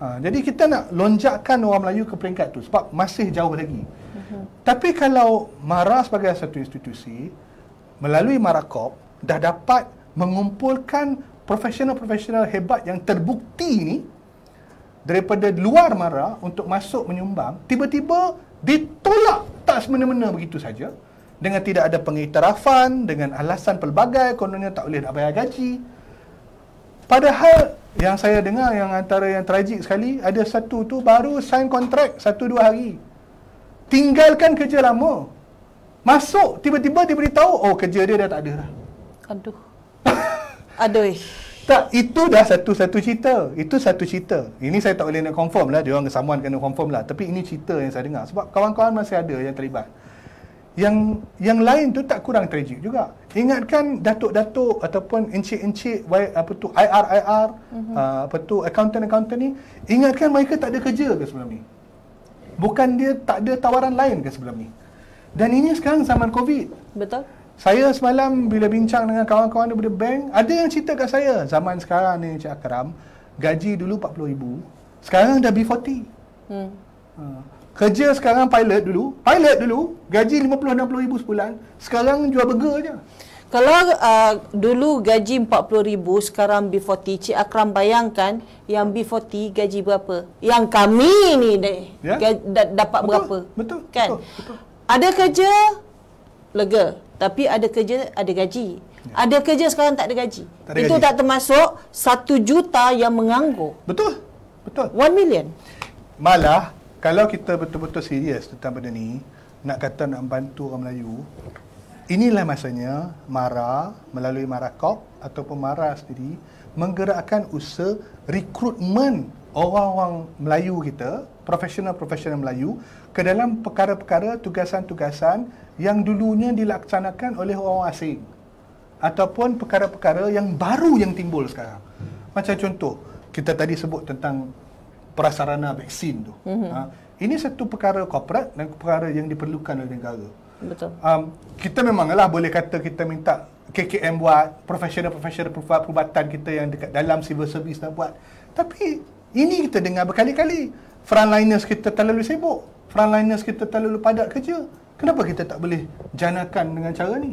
uh, jadi kita nak lonjakkan orang Melayu ke peringkat tu sebab masih jauh lagi mm-hmm. tapi kalau MARA sebagai satu institusi melalui MARAKOP dah dapat mengumpulkan profesional-profesional hebat yang terbukti ni daripada luar mara untuk masuk menyumbang tiba-tiba ditolak tak semena-mena begitu saja dengan tidak ada pengiktirafan dengan alasan pelbagai kononnya tak boleh nak bayar gaji padahal yang saya dengar yang antara yang tragik sekali ada satu tu baru sign kontrak satu dua hari tinggalkan kerja lama masuk tiba-tiba dia beritahu oh kerja dia dah tak ada dah aduh Aduh. Tak, itu dah satu-satu cerita. Itu satu cerita. Ini saya tak boleh nak confirm lah. Dia orang someone kena confirm lah. Tapi ini cerita yang saya dengar. Sebab kawan-kawan masih ada yang terlibat. Yang yang lain tu tak kurang tragik juga. Ingatkan datuk-datuk ataupun encik-encik apa tu IR-IR, mm-hmm. Ah, apa tu accountant-accountant ni, ingatkan mereka tak ada kerja ke sebelum ni? Bukan dia tak ada tawaran lain ke sebelum ni? Dan ini sekarang zaman COVID. Betul saya semalam bila bincang dengan kawan-kawan daripada bank, ada yang cerita kat saya, zaman sekarang ni Encik Akram, gaji dulu RM40,000, sekarang dah B40. Hmm. Uh, kerja sekarang pilot dulu, pilot dulu, gaji RM50,000-60,000 sebulan, sekarang jual burger je. Kalau uh, dulu gaji RM40,000, sekarang B40, Cik Akram bayangkan yang B40 gaji berapa? Yang kami ni deh, yeah? dapat betul, berapa? Betul, kan? betul, betul. Ada kerja, lega tapi ada kerja ada gaji ya. ada kerja sekarang tak ada gaji tak ada itu gaji. tak termasuk satu juta yang menganggur betul betul one million malah kalau kita betul-betul serius tentang benda ni nak kata nak membantu orang Melayu inilah masanya MARA melalui Marakop KOP ataupun MARA sendiri menggerakkan usaha rekrutmen orang-orang Melayu kita profesional-profesional Melayu ke dalam perkara-perkara tugasan-tugasan yang dulunya dilaksanakan oleh orang asing ataupun perkara-perkara yang baru yang timbul sekarang. Macam contoh, kita tadi sebut tentang prasarana vaksin tu. Mm-hmm. Ha, ini satu perkara korporat dan perkara yang diperlukan oleh negara. Betul. Um, kita memanglah boleh kata kita minta KKM buat, profesional-profesional perubatan kita yang dekat dalam civil service nak buat. Tapi ini kita dengar berkali-kali. Frontliners kita terlalu sibuk. Frontliners kita terlalu padat kerja kenapa kita tak boleh janakan dengan cara ni?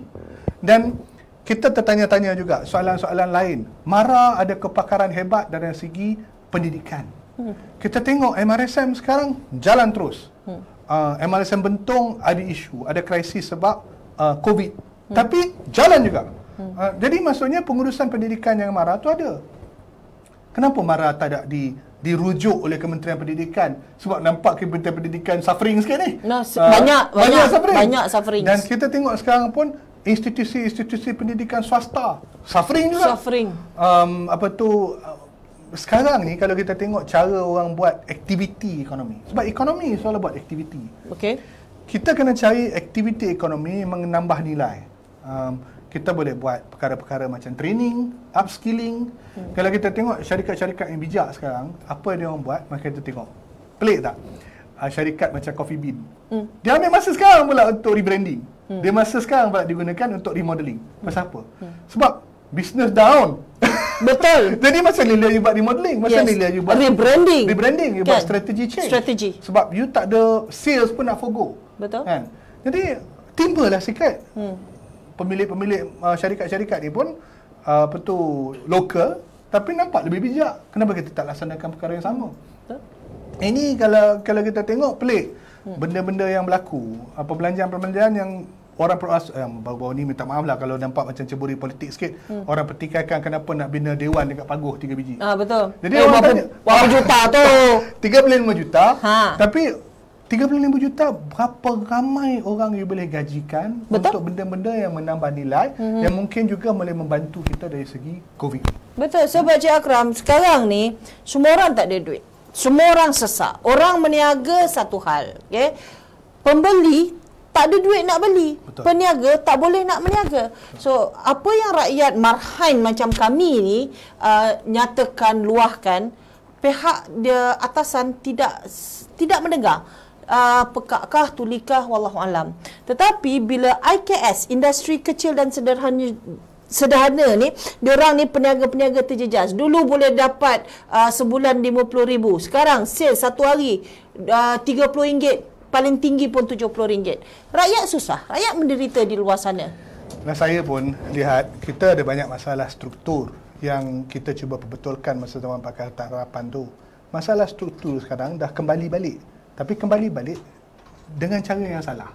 Dan kita tertanya-tanya juga soalan-soalan lain. Mara ada kepakaran hebat dari segi pendidikan. Hmm. Kita tengok MRSM sekarang jalan terus. Hmm. Uh, ah, MRSM Bentong ada isu, ada krisis sebab uh, COVID. Hmm. Tapi jalan juga. Hmm. Uh, jadi maksudnya pengurusan pendidikan yang Mara tu ada. Kenapa Mara tak ada di dirujuk oleh Kementerian Pendidikan sebab nampak Kementerian Pendidikan suffering sikit ni. Nah, uh, banyak banyak suffering. banyak suffering. Dan kita tengok sekarang pun institusi-institusi pendidikan swasta suffering juga. Suffering. Um apa tu uh, sekarang ni kalau kita tengok cara orang buat aktiviti ekonomi. Sebab ekonomi soal buat aktiviti. okay Kita kena cari aktiviti ekonomi menambah nilai. Um, kita boleh buat perkara-perkara macam training, upskilling. Hmm. Kalau kita tengok syarikat-syarikat yang bijak sekarang, apa yang dia orang buat, maka kita tengok. Pelik tak? Uh, syarikat macam Coffee Bean. Hmm. Dia ambil masa sekarang pula untuk rebranding. Hmm. Dia masa sekarang pula digunakan untuk remodeling. Pasal apa? Hmm. Sebab business down. Betul. Jadi macam ni dia buat remodeling, macam ni dia you buat rebranding. Rebranding, you kan? buat strategy change. Strategy. Sebab you tak ada sales pun nak forgo. Betul. Kan? Jadi timbalah sikit. Hmm pemilik-pemilik uh, syarikat-syarikat ni pun uh, apa tu lokal tapi nampak lebih bijak kenapa kita tak laksanakan perkara yang sama betul ini kalau kalau kita tengok pelik hmm. benda-benda yang berlaku apa uh, perbelanjaan-perbelanjaan yang orang pro eh, baru-baru ni minta maaf lah kalau nampak macam ceburi politik sikit hmm. orang pertikaikan kenapa nak bina dewan dekat pagoh tiga biji ah betul jadi eh, orang tanya berapa juta tu 3 bilion 5 juta ha. tapi 35 juta berapa ramai orang yang boleh gajikan betul. untuk benda-benda yang menambah nilai mm-hmm. yang mungkin juga boleh membantu kita dari segi covid betul sebab Cik Akram sekarang ni semua orang tak ada duit semua orang sesak orang meniaga satu hal okay? pembeli tak ada duit nak beli. Betul. Peniaga tak boleh nak meniaga. So, apa yang rakyat marhain macam kami ni uh, nyatakan, luahkan, pihak dia atasan tidak tidak mendengar uh, pekakkah tulikah wallahu alam tetapi bila IKS industri kecil dan sederhana sederhana ni diorang ni peniaga-peniaga terjejas dulu boleh dapat uh, sebulan 50000 sekarang sale satu hari ah, uh, 30 ringgit paling tinggi pun 70 ringgit rakyat susah rakyat menderita di luar sana dan saya pun lihat kita ada banyak masalah struktur yang kita cuba perbetulkan masa zaman pakar tarapan tu masalah struktur sekarang dah kembali balik tapi kembali balik dengan cara yang salah.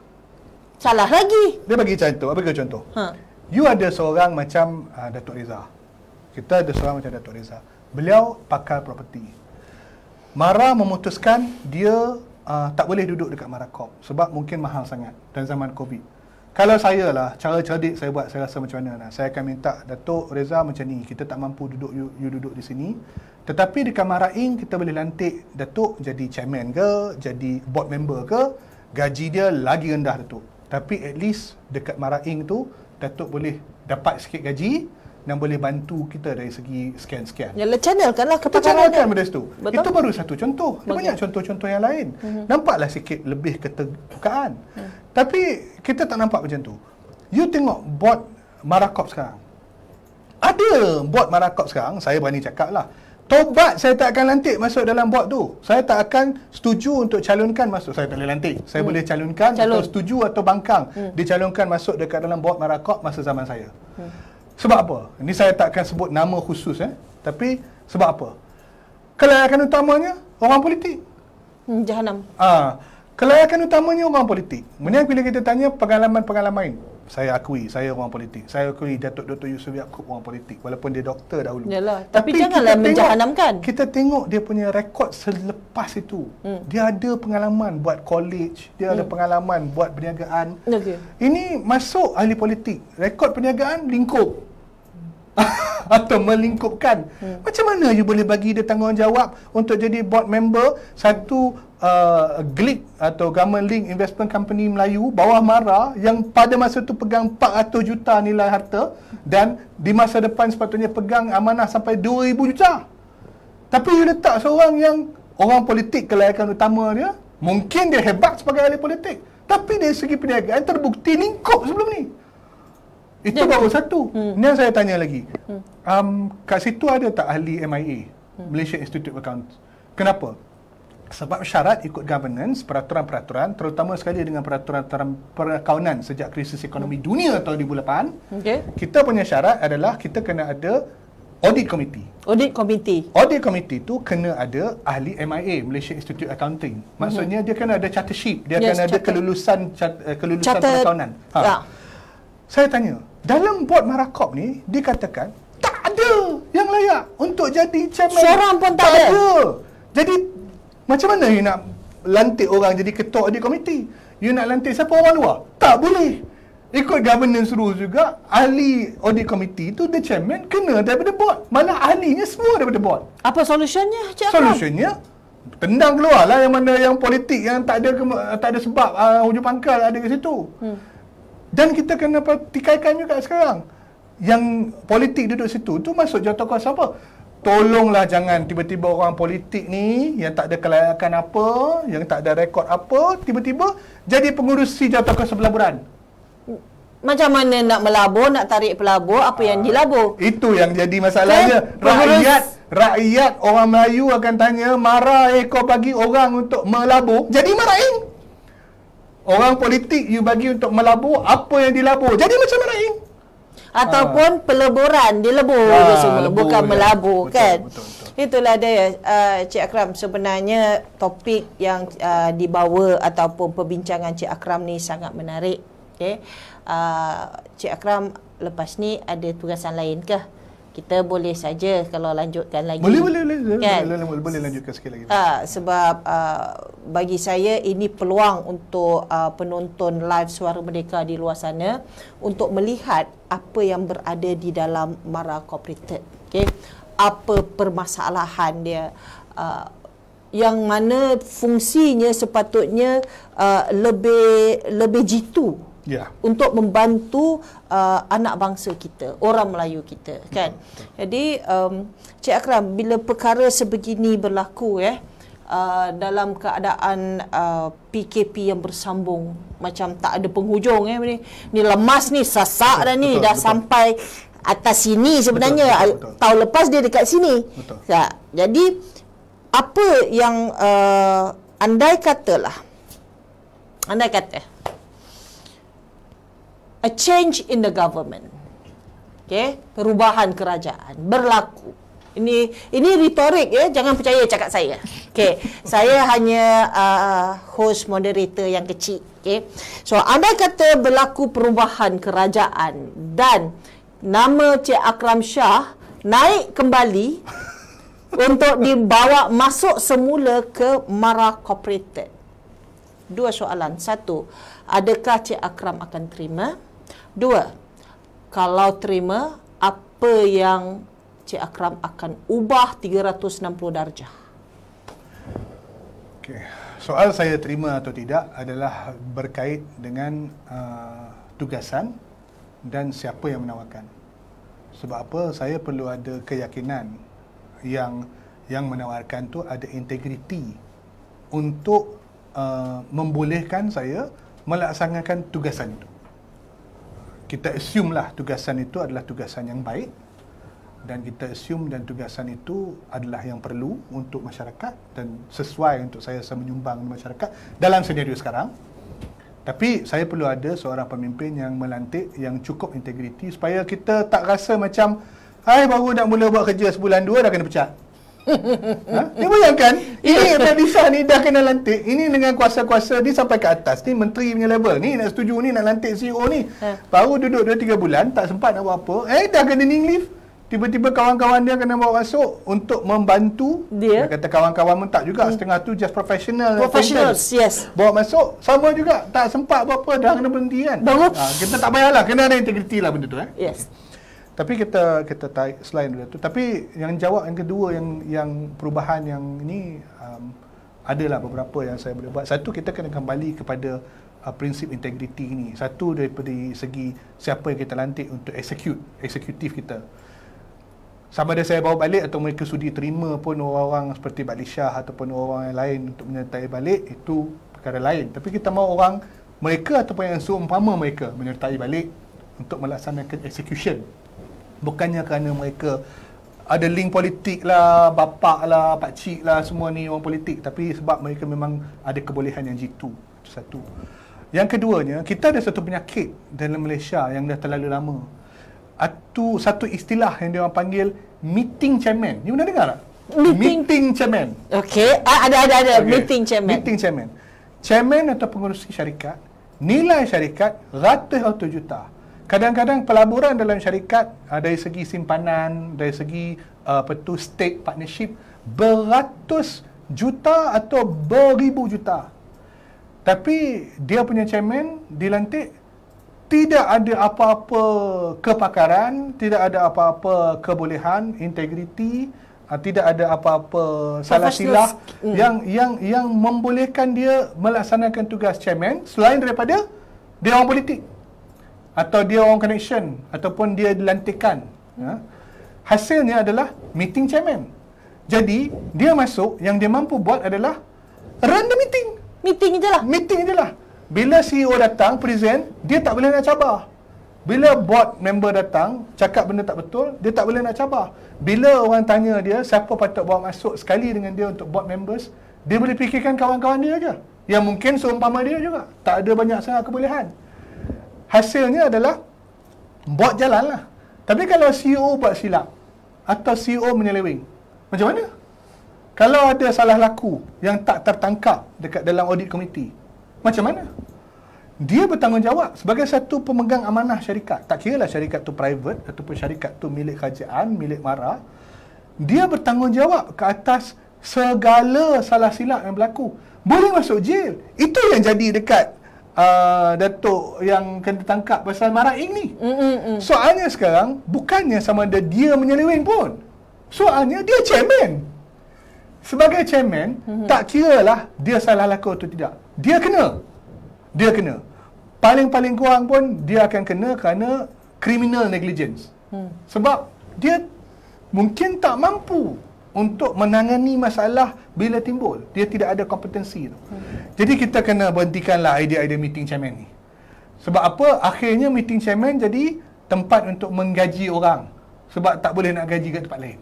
Salah lagi. Dia bagi contoh, apa bagi contoh? Ha. You ada seorang macam uh, Datuk Reza. Kita ada seorang macam Datuk Reza. Beliau pakar property. Mara memutuskan dia uh, tak boleh duduk dekat Mara Corp sebab mungkin mahal sangat dan zaman Covid kalau saya lah cara cerdik saya buat saya rasa macam mana lah. saya akan minta Datuk Reza macam ni kita tak mampu duduk you, you duduk di sini tetapi di Kamar Raing kita boleh lantik Datuk jadi chairman ke jadi board member ke gaji dia lagi rendah Datuk tapi at least dekat Maraing tu Datuk boleh dapat sikit gaji dan boleh bantu kita dari segi scan-scan. Ya, channelkanlah kita channelkan dari situ. Betul? Itu baru satu contoh. banyak contoh-contoh yang lain. Mm-hmm. Nampaklah sikit lebih keterbukaan. Mm. Tapi kita tak nampak macam tu. You tengok bot Marakop sekarang. Ada bot Marakop sekarang, saya berani cakap lah. Tobat saya tak akan lantik masuk dalam bot tu. Saya tak akan setuju untuk calonkan masuk. Saya tak boleh lantik. Saya hmm. boleh calonkan Calon. atau setuju atau bangkang hmm. dicalonkan masuk dekat dalam bot Marakop masa zaman saya. Hmm. Sebab apa? Ini saya tak akan sebut nama khusus eh. Tapi sebab apa? Kelayakan utamanya orang politik. Hmm, jahanam. Ah. Ha. Kelayakan utamanya orang politik. Kemudian bila kita tanya pengalaman-pengalaman lain, saya akui saya orang politik. Saya akui Datuk Dr. Yusuf Yaakob orang politik walaupun dia doktor dahulu. Yalah, tapi, tapi janganlah menjahanamkan. Kita tengok dia punya rekod selepas itu. Hmm. Dia ada pengalaman buat college, dia hmm. ada pengalaman buat perniagaan. Okay. Ini masuk ahli politik. Rekod perniagaan lingkup. atau melingkupkan hmm. macam mana you boleh bagi dia tanggungjawab untuk jadi board member satu uh, GLIC atau Government Link Investment Company Melayu bawah MARA yang pada masa tu pegang 400 juta nilai harta dan di masa depan sepatutnya pegang amanah sampai 2000 juta tapi you letak seorang yang orang politik kelayakan utama dia mungkin dia hebat sebagai ahli politik tapi dari segi perniagaan terbukti lingkup sebelum ni itu baru satu. Hmm. Yang saya tanya lagi. Hmm. Um, kat situ ada tak ahli MIA? Hmm. Malaysia Institute of Account. Kenapa? Sebab syarat ikut governance, peraturan-peraturan, terutama sekali dengan peraturan perakaunan sejak krisis ekonomi hmm. dunia tahun 2008, okay. kita punya syarat adalah kita kena ada audit committee. Audit committee. Audit committee tu kena ada ahli MIA, Malaysia Institute of Accounting. Hmm. Maksudnya hmm. dia kena ada chartership, dia yes, kena charter. ada kelulusan, eh, kelulusan perakaunan. Ha. Ya. Saya tanya, dalam board Marakop ni dikatakan tak ada yang layak untuk jadi chairman. Seorang pun tak, tak ada. ada. Jadi macam mana you nak lantik orang jadi ketua di komiti? You nak lantik siapa orang luar? Tak boleh. Ikut governance rule juga, ahli audit komiti tu, the chairman, kena daripada board. Mana ahlinya semua daripada board. Apa solusinya, Cik Akram? Solusinya, tendang keluar lah yang mana yang politik yang tak ada tak ada sebab uh, hujung pangkal ada di situ. Hmm. Dan kita kena pertikaikan juga sekarang. Yang politik duduk situ, tu masuk jatuh kuasa apa? Tolonglah jangan tiba-tiba orang politik ni yang tak ada kelayakan apa, yang tak ada rekod apa, tiba-tiba jadi pengurusi jatuh kuasa pelaburan. Macam mana nak melabur, nak tarik pelabur, apa yang ah, dilabur? Itu yang jadi masalahnya. Kan? Rakyat, rakyat orang Melayu akan tanya, marah eh kau bagi orang untuk melabur, jadi marahin. Eh? Orang politik you bagi untuk melabur apa yang dilabur. Jadi macam mana ini? Ataupun ha. peleburan dilebur ha, bukan ya. melabur betul, kan. Betul, betul. Itulah dia uh, Cik Akram sebenarnya topik yang uh, dibawa ataupun perbincangan Cik Akram ni sangat menarik. Okay. Uh, Cik Akram lepas ni ada tugasan lain kah? kita boleh saja kalau lanjutkan lagi. Boleh boleh boleh. Kan? Boleh, boleh, boleh lanjutkan sekali lagi. Uh, sebab uh, bagi saya ini peluang untuk uh, penonton live suara mereka di luar sana untuk melihat apa yang berada di dalam Mara Corporate. Okey. Apa permasalahan dia uh, yang mana fungsinya sepatutnya uh, lebih lebih jitu yeah. untuk membantu uh, anak bangsa kita, orang Melayu kita, kan? Betul, betul. Jadi, um, Cik Akram, bila perkara sebegini berlaku, eh, uh, dalam keadaan uh, PKP yang bersambung, macam tak ada penghujung, eh, ni, ni lemas ni, sasak betul, dah ni, betul, dah betul. sampai atas sini sebenarnya. Betul, betul, betul. Tahun lepas dia dekat sini. Betul. Ya, jadi, apa yang uh, andai katalah, andai kata, a change in the government. Okay, perubahan kerajaan berlaku. Ini ini retorik ya, jangan percaya cakap saya. Okay, saya hanya uh, host moderator yang kecil. Okay, so anda kata berlaku perubahan kerajaan dan nama Cik Akram Shah naik kembali untuk dibawa masuk semula ke Mara corporate. Dua soalan. Satu, adakah Cik Akram akan terima? Dua, kalau terima, apa yang Cik Akram akan ubah 360 darjah? Okay. Soal saya terima atau tidak adalah berkait dengan uh, tugasan dan siapa yang menawarkan. Sebab apa saya perlu ada keyakinan yang yang menawarkan tu ada integriti untuk uh, membolehkan saya melaksanakan tugasan itu kita assume lah tugasan itu adalah tugasan yang baik dan kita assume dan tugasan itu adalah yang perlu untuk masyarakat dan sesuai untuk saya saya menyumbang masyarakat dalam senario sekarang tapi saya perlu ada seorang pemimpin yang melantik yang cukup integriti supaya kita tak rasa macam Hai baru nak mula buat kerja sebulan dua dah kena pecat Ha? Dia ya, bayangkan ya. Ini Tan Lisa ni dah kena lantik Ini dengan kuasa-kuasa dia sampai ke atas Ni menteri punya level Ni nak setuju ni nak lantik CEO ni ha. Baru duduk 2-3 bulan Tak sempat nak buat apa Eh dah kena ning lift Tiba-tiba kawan-kawan dia kena bawa masuk Untuk membantu Dia, dia ya, kata kawan-kawan pun tak juga hmm. Setengah tu just professional Professional yes Bawa masuk Sama juga Tak sempat buat apa Dah kena berhenti kan ha, Kita tak payahlah Kena ada integriti lah benda tu eh? Yes tapi kita kita tarik selain dari itu tapi yang jawab yang kedua yang yang perubahan yang ini um, adalah beberapa yang saya boleh buat satu kita kena kembali kepada uh, prinsip integriti ini satu daripada segi siapa yang kita lantik untuk execute eksekutif kita sama ada saya bawa balik atau mereka sudi terima pun orang-orang seperti Balishah ataupun orang-orang yang lain untuk menyertai balik itu perkara lain tapi kita mahu orang mereka ataupun yang seumpama mereka menyertai balik untuk melaksanakan execution bukannya kerana mereka ada link politik lah, bapak lah, pakcik lah, semua ni orang politik. Tapi sebab mereka memang ada kebolehan yang jitu. Itu satu. Yang keduanya, kita ada satu penyakit dalam Malaysia yang dah terlalu lama. Atu, satu istilah yang diorang panggil meeting chairman. Ni pernah dengar tak? Meeting, meeting chairman. Okay, ah, ada, ada, ada. Okay. Meeting chairman. Meeting chairman. Chairman atau pengurusi syarikat, nilai syarikat ratus atau juta kadang-kadang pelaburan dalam syarikat uh, dari segi simpanan, dari segi uh, apa tu stake partnership beratus juta atau beribu juta. Tapi dia punya chairman dilantik tidak ada apa-apa kepakaran, tidak ada apa-apa kebolehan, integriti, uh, tidak ada apa-apa salah silah mm. yang yang yang membolehkan dia melaksanakan tugas chairman selain daripada dia orang politik atau dia orang connection ataupun dia dilantikan. ya hasilnya adalah meeting chairman jadi dia masuk yang dia mampu buat adalah run the meeting meeting je lah meeting je lah bila CEO datang present dia tak boleh nak cabar bila board member datang cakap benda tak betul dia tak boleh nak cabar bila orang tanya dia siapa patut bawa masuk sekali dengan dia untuk board members dia boleh fikirkan kawan-kawan dia je yang mungkin seumpama dia juga tak ada banyak sangat kebolehan hasilnya adalah buat jalan lah. Tapi kalau CEO buat silap atau CEO menyeleweng, macam mana? Kalau ada salah laku yang tak tertangkap dekat dalam audit komiti, macam mana? Dia bertanggungjawab sebagai satu pemegang amanah syarikat. Tak kira lah syarikat tu private ataupun syarikat tu milik kerajaan, milik mara. Dia bertanggungjawab ke atas segala salah silap yang berlaku. Boleh masuk jail. Itu yang jadi dekat Uh, Datuk yang kena tertangkap pasal marah ini. Mm-mm. Soalnya sekarang bukannya sama ada dia menyeleweng pun. Soalnya dia chairman. Sebagai chairman, mm-hmm. tak kiralah dia salah laku atau tidak. Dia kena. Dia kena. Paling-paling kurang pun dia akan kena kerana criminal negligence. Mm. Sebab dia mungkin tak mampu untuk menangani masalah bila timbul. Dia tidak ada kompetensi tu. Hmm. Jadi kita kena berhentikanlah idea-idea meeting chairman ni. Sebab apa? Akhirnya meeting chairman jadi tempat untuk menggaji orang. Sebab tak boleh nak gaji kat tempat lain.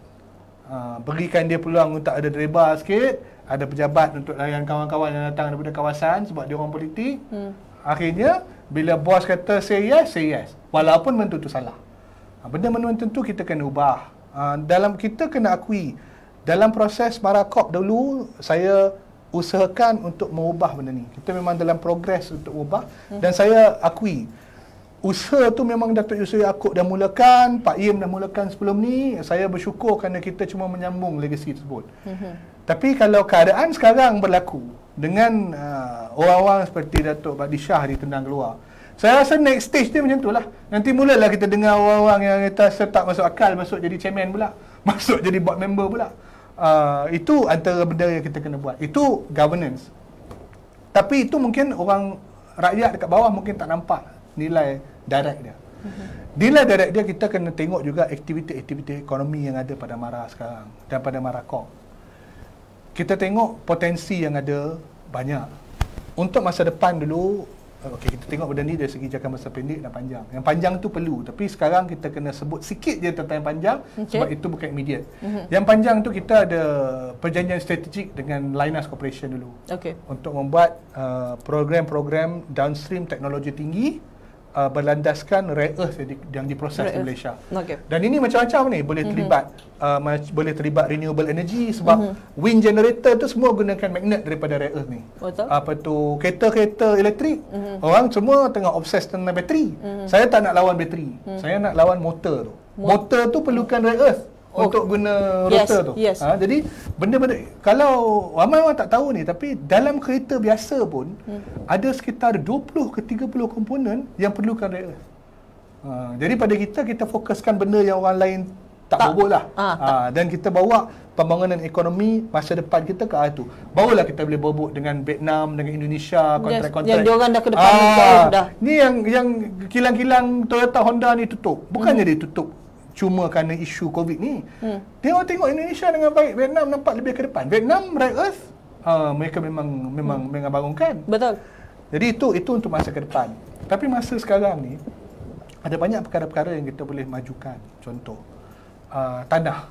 Ha, berikan dia peluang untuk ada dreba sikit, ada pejabat untuk layan kawan-kawan yang datang daripada kawasan sebab dia orang politik. Hmm. Akhirnya bila bos kata say yes, say yes. Walaupun menentu tu salah. Ha, benda menentu tu kita kena ubah. Ha, dalam kita kena akui dalam proses Marakop dulu saya usahakan untuk mengubah benda ni kita memang dalam progres untuk ubah hmm. dan saya akui usaha tu memang Datuk Yusuf Yaakob dah mulakan Pak Iem dah mulakan sebelum ni saya bersyukur kerana kita cuma menyambung legasi tersebut hmm. tapi kalau keadaan sekarang berlaku dengan uh, orang-orang seperti Datuk Badi Shah ditendang keluar saya rasa next stage dia macam tu lah nanti mulalah kita dengar orang-orang yang kata tak masuk akal masuk jadi chairman pula masuk jadi board member pula uh, itu antara benda yang kita kena buat itu governance tapi itu mungkin orang rakyat dekat bawah mungkin tak nampak nilai direct dia mhm. nilai direct dia kita kena tengok juga aktiviti-aktiviti ekonomi yang ada pada Mara sekarang dan pada Mara Corp kita tengok potensi yang ada banyak untuk masa depan dulu Okay, kita tengok benda ni dari segi jangka masa pendek dan panjang. Yang panjang tu perlu, tapi sekarang kita kena sebut sikit je tentang yang panjang okay. sebab itu bukan immediate. Mm-hmm. Yang panjang tu kita ada perjanjian strategik dengan Linus Corporation dulu. Okey. Untuk membuat uh, program-program downstream teknologi tinggi uh, berlandaskan rare earth yang, di, yang diproses rare di Malaysia. Okay. Dan ini macam-macam ni boleh mhm. terlibat mm-hmm. uh, boleh terlibat renewable energy sebab mm-hmm. wind generator tu semua gunakan magnet daripada rare earth ni. Betul. Apa tu kereta-kereta elektrik mm-hmm. orang semua tengah obses tentang bateri. Mm-hmm. Saya tak nak lawan bateri. Mm-hmm. Saya nak lawan motor tu. motor tu perlukan rare earth oh. untuk guna router yes. tu. Yes. Ha, jadi benda-benda kalau ramai orang tak tahu ni tapi dalam kereta biasa pun hmm. ada sekitar 20 ke 30 komponen yang perlukan rare Ha, jadi pada kita kita fokuskan benda yang orang lain tak, tak. lah. Ah, ha, ha, dan kita bawa pembangunan ekonomi masa depan kita ke arah tu. Barulah kita boleh berbuat dengan Vietnam, dengan Indonesia, kontrak-kontrak. Yang diorang dah ke depan. Ha, dah. Ni yang yang kilang-kilang Toyota Honda ni tutup. Bukannya hmm. dia tutup cuma kerana isu COVID ni. Hmm. Tengok-tengok Indonesia dengan baik, Vietnam nampak lebih ke depan. Vietnam, Red Earth, uh, mereka memang memang hmm. memang bangunkan. Betul. Jadi itu itu untuk masa ke depan. Tapi masa sekarang ni, ada banyak perkara-perkara yang kita boleh majukan. Contoh, uh, tanah.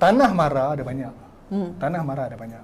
Tanah mara ada banyak. Hmm. Tanah mara ada banyak.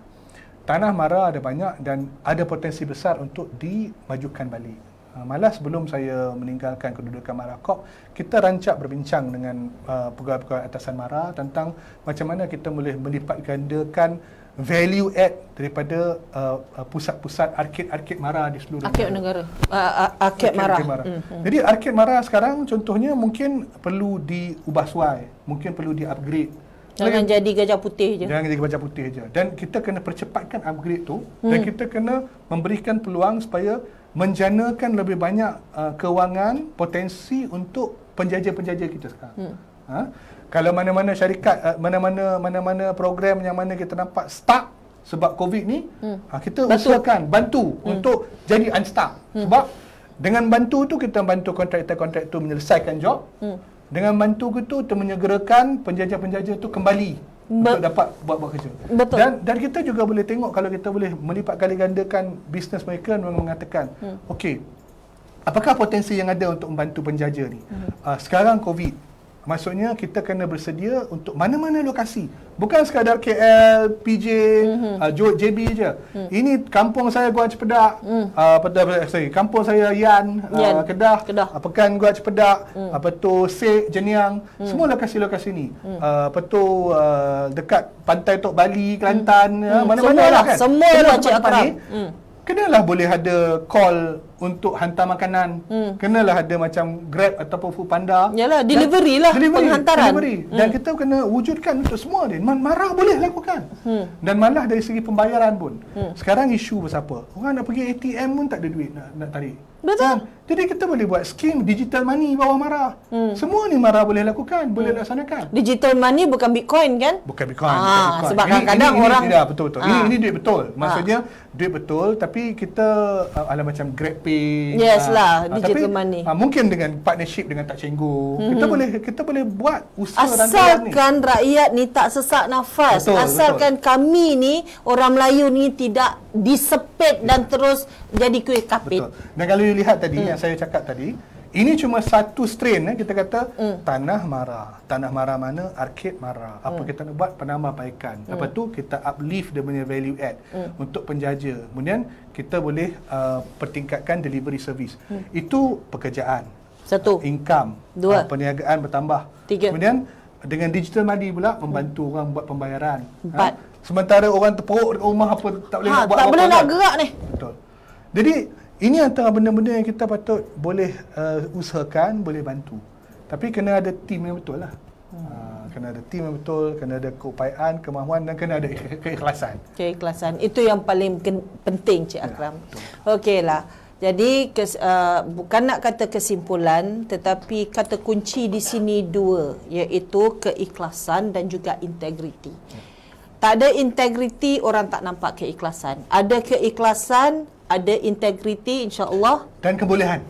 Tanah mara ada banyak dan ada potensi besar untuk dimajukan balik. Ah, malah sebelum saya meninggalkan kedudukan Mara Corp, kita rancak berbincang dengan uh, pegawai-pegawai atasan Mara tentang macam mana kita boleh melipat gandakan value add daripada uh, pusat-pusat arkit-arkit Mara di seluruh arkit negara. negara. Arkit, Mara. Arkit Mara. Mm-hmm. Jadi arkit Mara sekarang contohnya mungkin perlu diubah suai, mungkin perlu di-upgrade Jangan Lain. jadi gajah putih je. Jangan jadi gajah putih je. Dan kita kena percepatkan upgrade tu hmm. dan kita kena memberikan peluang supaya menjanakan lebih banyak uh, kewangan potensi untuk penjaja-penjaja kita sekarang. Hmm. Ha? Kalau mana-mana syarikat, uh, mana-mana mana-mana program yang mana kita nampak stuck sebab COVID ni, hmm. ha, kita bantu. usahakan bantu hmm. untuk jadi unstuck. Hmm. Sebab dengan bantu tu kita bantu kontraktor-kontraktor menyelesaikan job. Hmm. Dengan bantu itu, kita menyegerakan penjaja-penjaja itu kembali Ber- untuk dapat buat buat kerja. Betul. Dan dan kita juga boleh tengok kalau kita boleh melipat kali gandakan bisnes mereka dan mengatakan, hmm. okey. Apakah potensi yang ada untuk membantu penjaja ni? Hmm. Uh, sekarang COVID, Maksudnya kita kena bersedia untuk mana-mana lokasi. Bukan sekadar KL, PJ, mm-hmm. uh, JB je. Mm. Ini kampung saya Gua Cepedak, mm. uh, pada kampung saya Yan, uh, Yan. Uh, Kedah, Kedah. Uh, Pekan Gua Cepedak, mm. uh, Petuh Sik, Jeniang, mm. semua lokasi-lokasi ni. Mm. Uh, Petuh uh, dekat pantai Tok Bali, Kelantan, hmm. Uh, hmm. mana-mana semua lah, lah kan. Semua, semua lah cik akram. Ni, mm kenalah boleh ada call untuk hantar makanan. Hmm. Kenalah ada macam Grab ataupun Panda. Yalah, delivery lah delivery, penghantaran. Delivery. Hmm. Dan kita kena wujudkan untuk semua ni. Marah boleh lakukan. Hmm. Dan malah dari segi pembayaran pun. Hmm. Sekarang isu besapa? Orang nak pergi ATM pun tak ada duit nak, nak tarik. Betul. Kan? Jadi kita boleh buat skim digital money bawah MARA. Hmm. Semua ni MARA boleh lakukan, boleh hmm. laksanakan. Digital money bukan Bitcoin kan? Bukan Bitcoin. Ah, bukan Bitcoin. Sebab kadang-kadang orang... Ini, ini, betul-betul. Ah. Ini, ini duit betul. Ah. Maksudnya, duit betul tapi kita uh, ah, ala macam pay. Yes uh, lah, digital tapi, money. uh, mungkin dengan partnership dengan Tak Cenggu, hmm. kita boleh kita boleh buat usaha Asalkan rantai ni. Asalkan rakyat ni tak sesak nafas. Betul, Asalkan betul. kami ni, orang Melayu ni tidak disepit yeah. dan terus jadi kuih kapit. Betul. Dan kalau lihat tadi mm. yang saya cakap tadi ini cuma satu strain eh, kita kata mm. tanah mara tanah mara mana arcade mara apa mm. kita nak buat penambah baikan mm. lepas hmm. tu kita uplift dia punya value add mm. untuk penjaja kemudian kita boleh uh, pertingkatkan delivery service mm. itu pekerjaan satu uh, income dua uh, perniagaan bertambah tiga kemudian dengan digital money pula membantu mm. orang buat pembayaran empat ha? sementara orang terperuk dekat rumah apa tak boleh ha, nak buat apa-apa tak boleh apa-apa nak kan? gerak ni betul jadi ini antara benda-benda yang kita patut boleh uh, usahakan, boleh bantu. Tapi kena ada tim yang betul lah. Hmm. Ah, kena ada tim yang betul, kena ada keupayaan, kemahuan dan kena ada keikhlasan. Keikhlasan. Itu yang paling penting, Cik ya, Akram. Ya, Okeylah. Jadi, kes, uh, bukan nak kata kesimpulan, tetapi kata kunci di sini dua, iaitu keikhlasan dan juga integriti. Ya. Tak ada integriti, orang tak nampak keikhlasan. Ada keikhlasan, ada integriti insyaallah dan kebolehan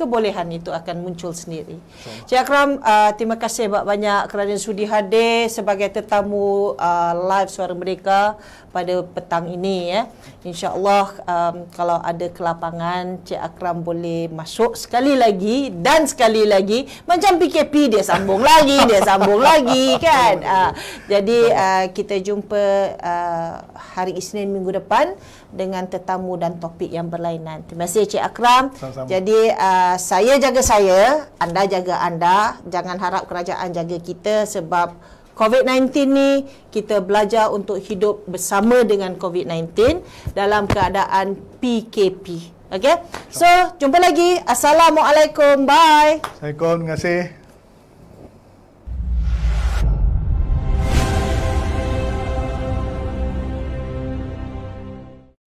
kebolehan itu akan muncul sendiri. Cik Akram, uh, terima kasih banyak kerana sudi hadir sebagai tetamu uh, live suara mereka pada petang ini. Ya. InsyaAllah um, kalau ada kelapangan, Cik Akram boleh masuk sekali lagi dan sekali lagi. Macam PKP, dia sambung lagi, dia sambung lagi kan. Uh, jadi uh, kita jumpa uh, hari Isnin minggu depan dengan tetamu dan topik yang berlainan. Terima kasih Cik Akram. Sama-sama. Jadi uh, saya jaga saya, anda jaga anda, jangan harap kerajaan jaga kita sebab COVID-19 ni kita belajar untuk hidup bersama dengan COVID-19 dalam keadaan PKP. Okay? So, jumpa lagi. Assalamualaikum. Bye. Assalamualaikum. Terima kasih.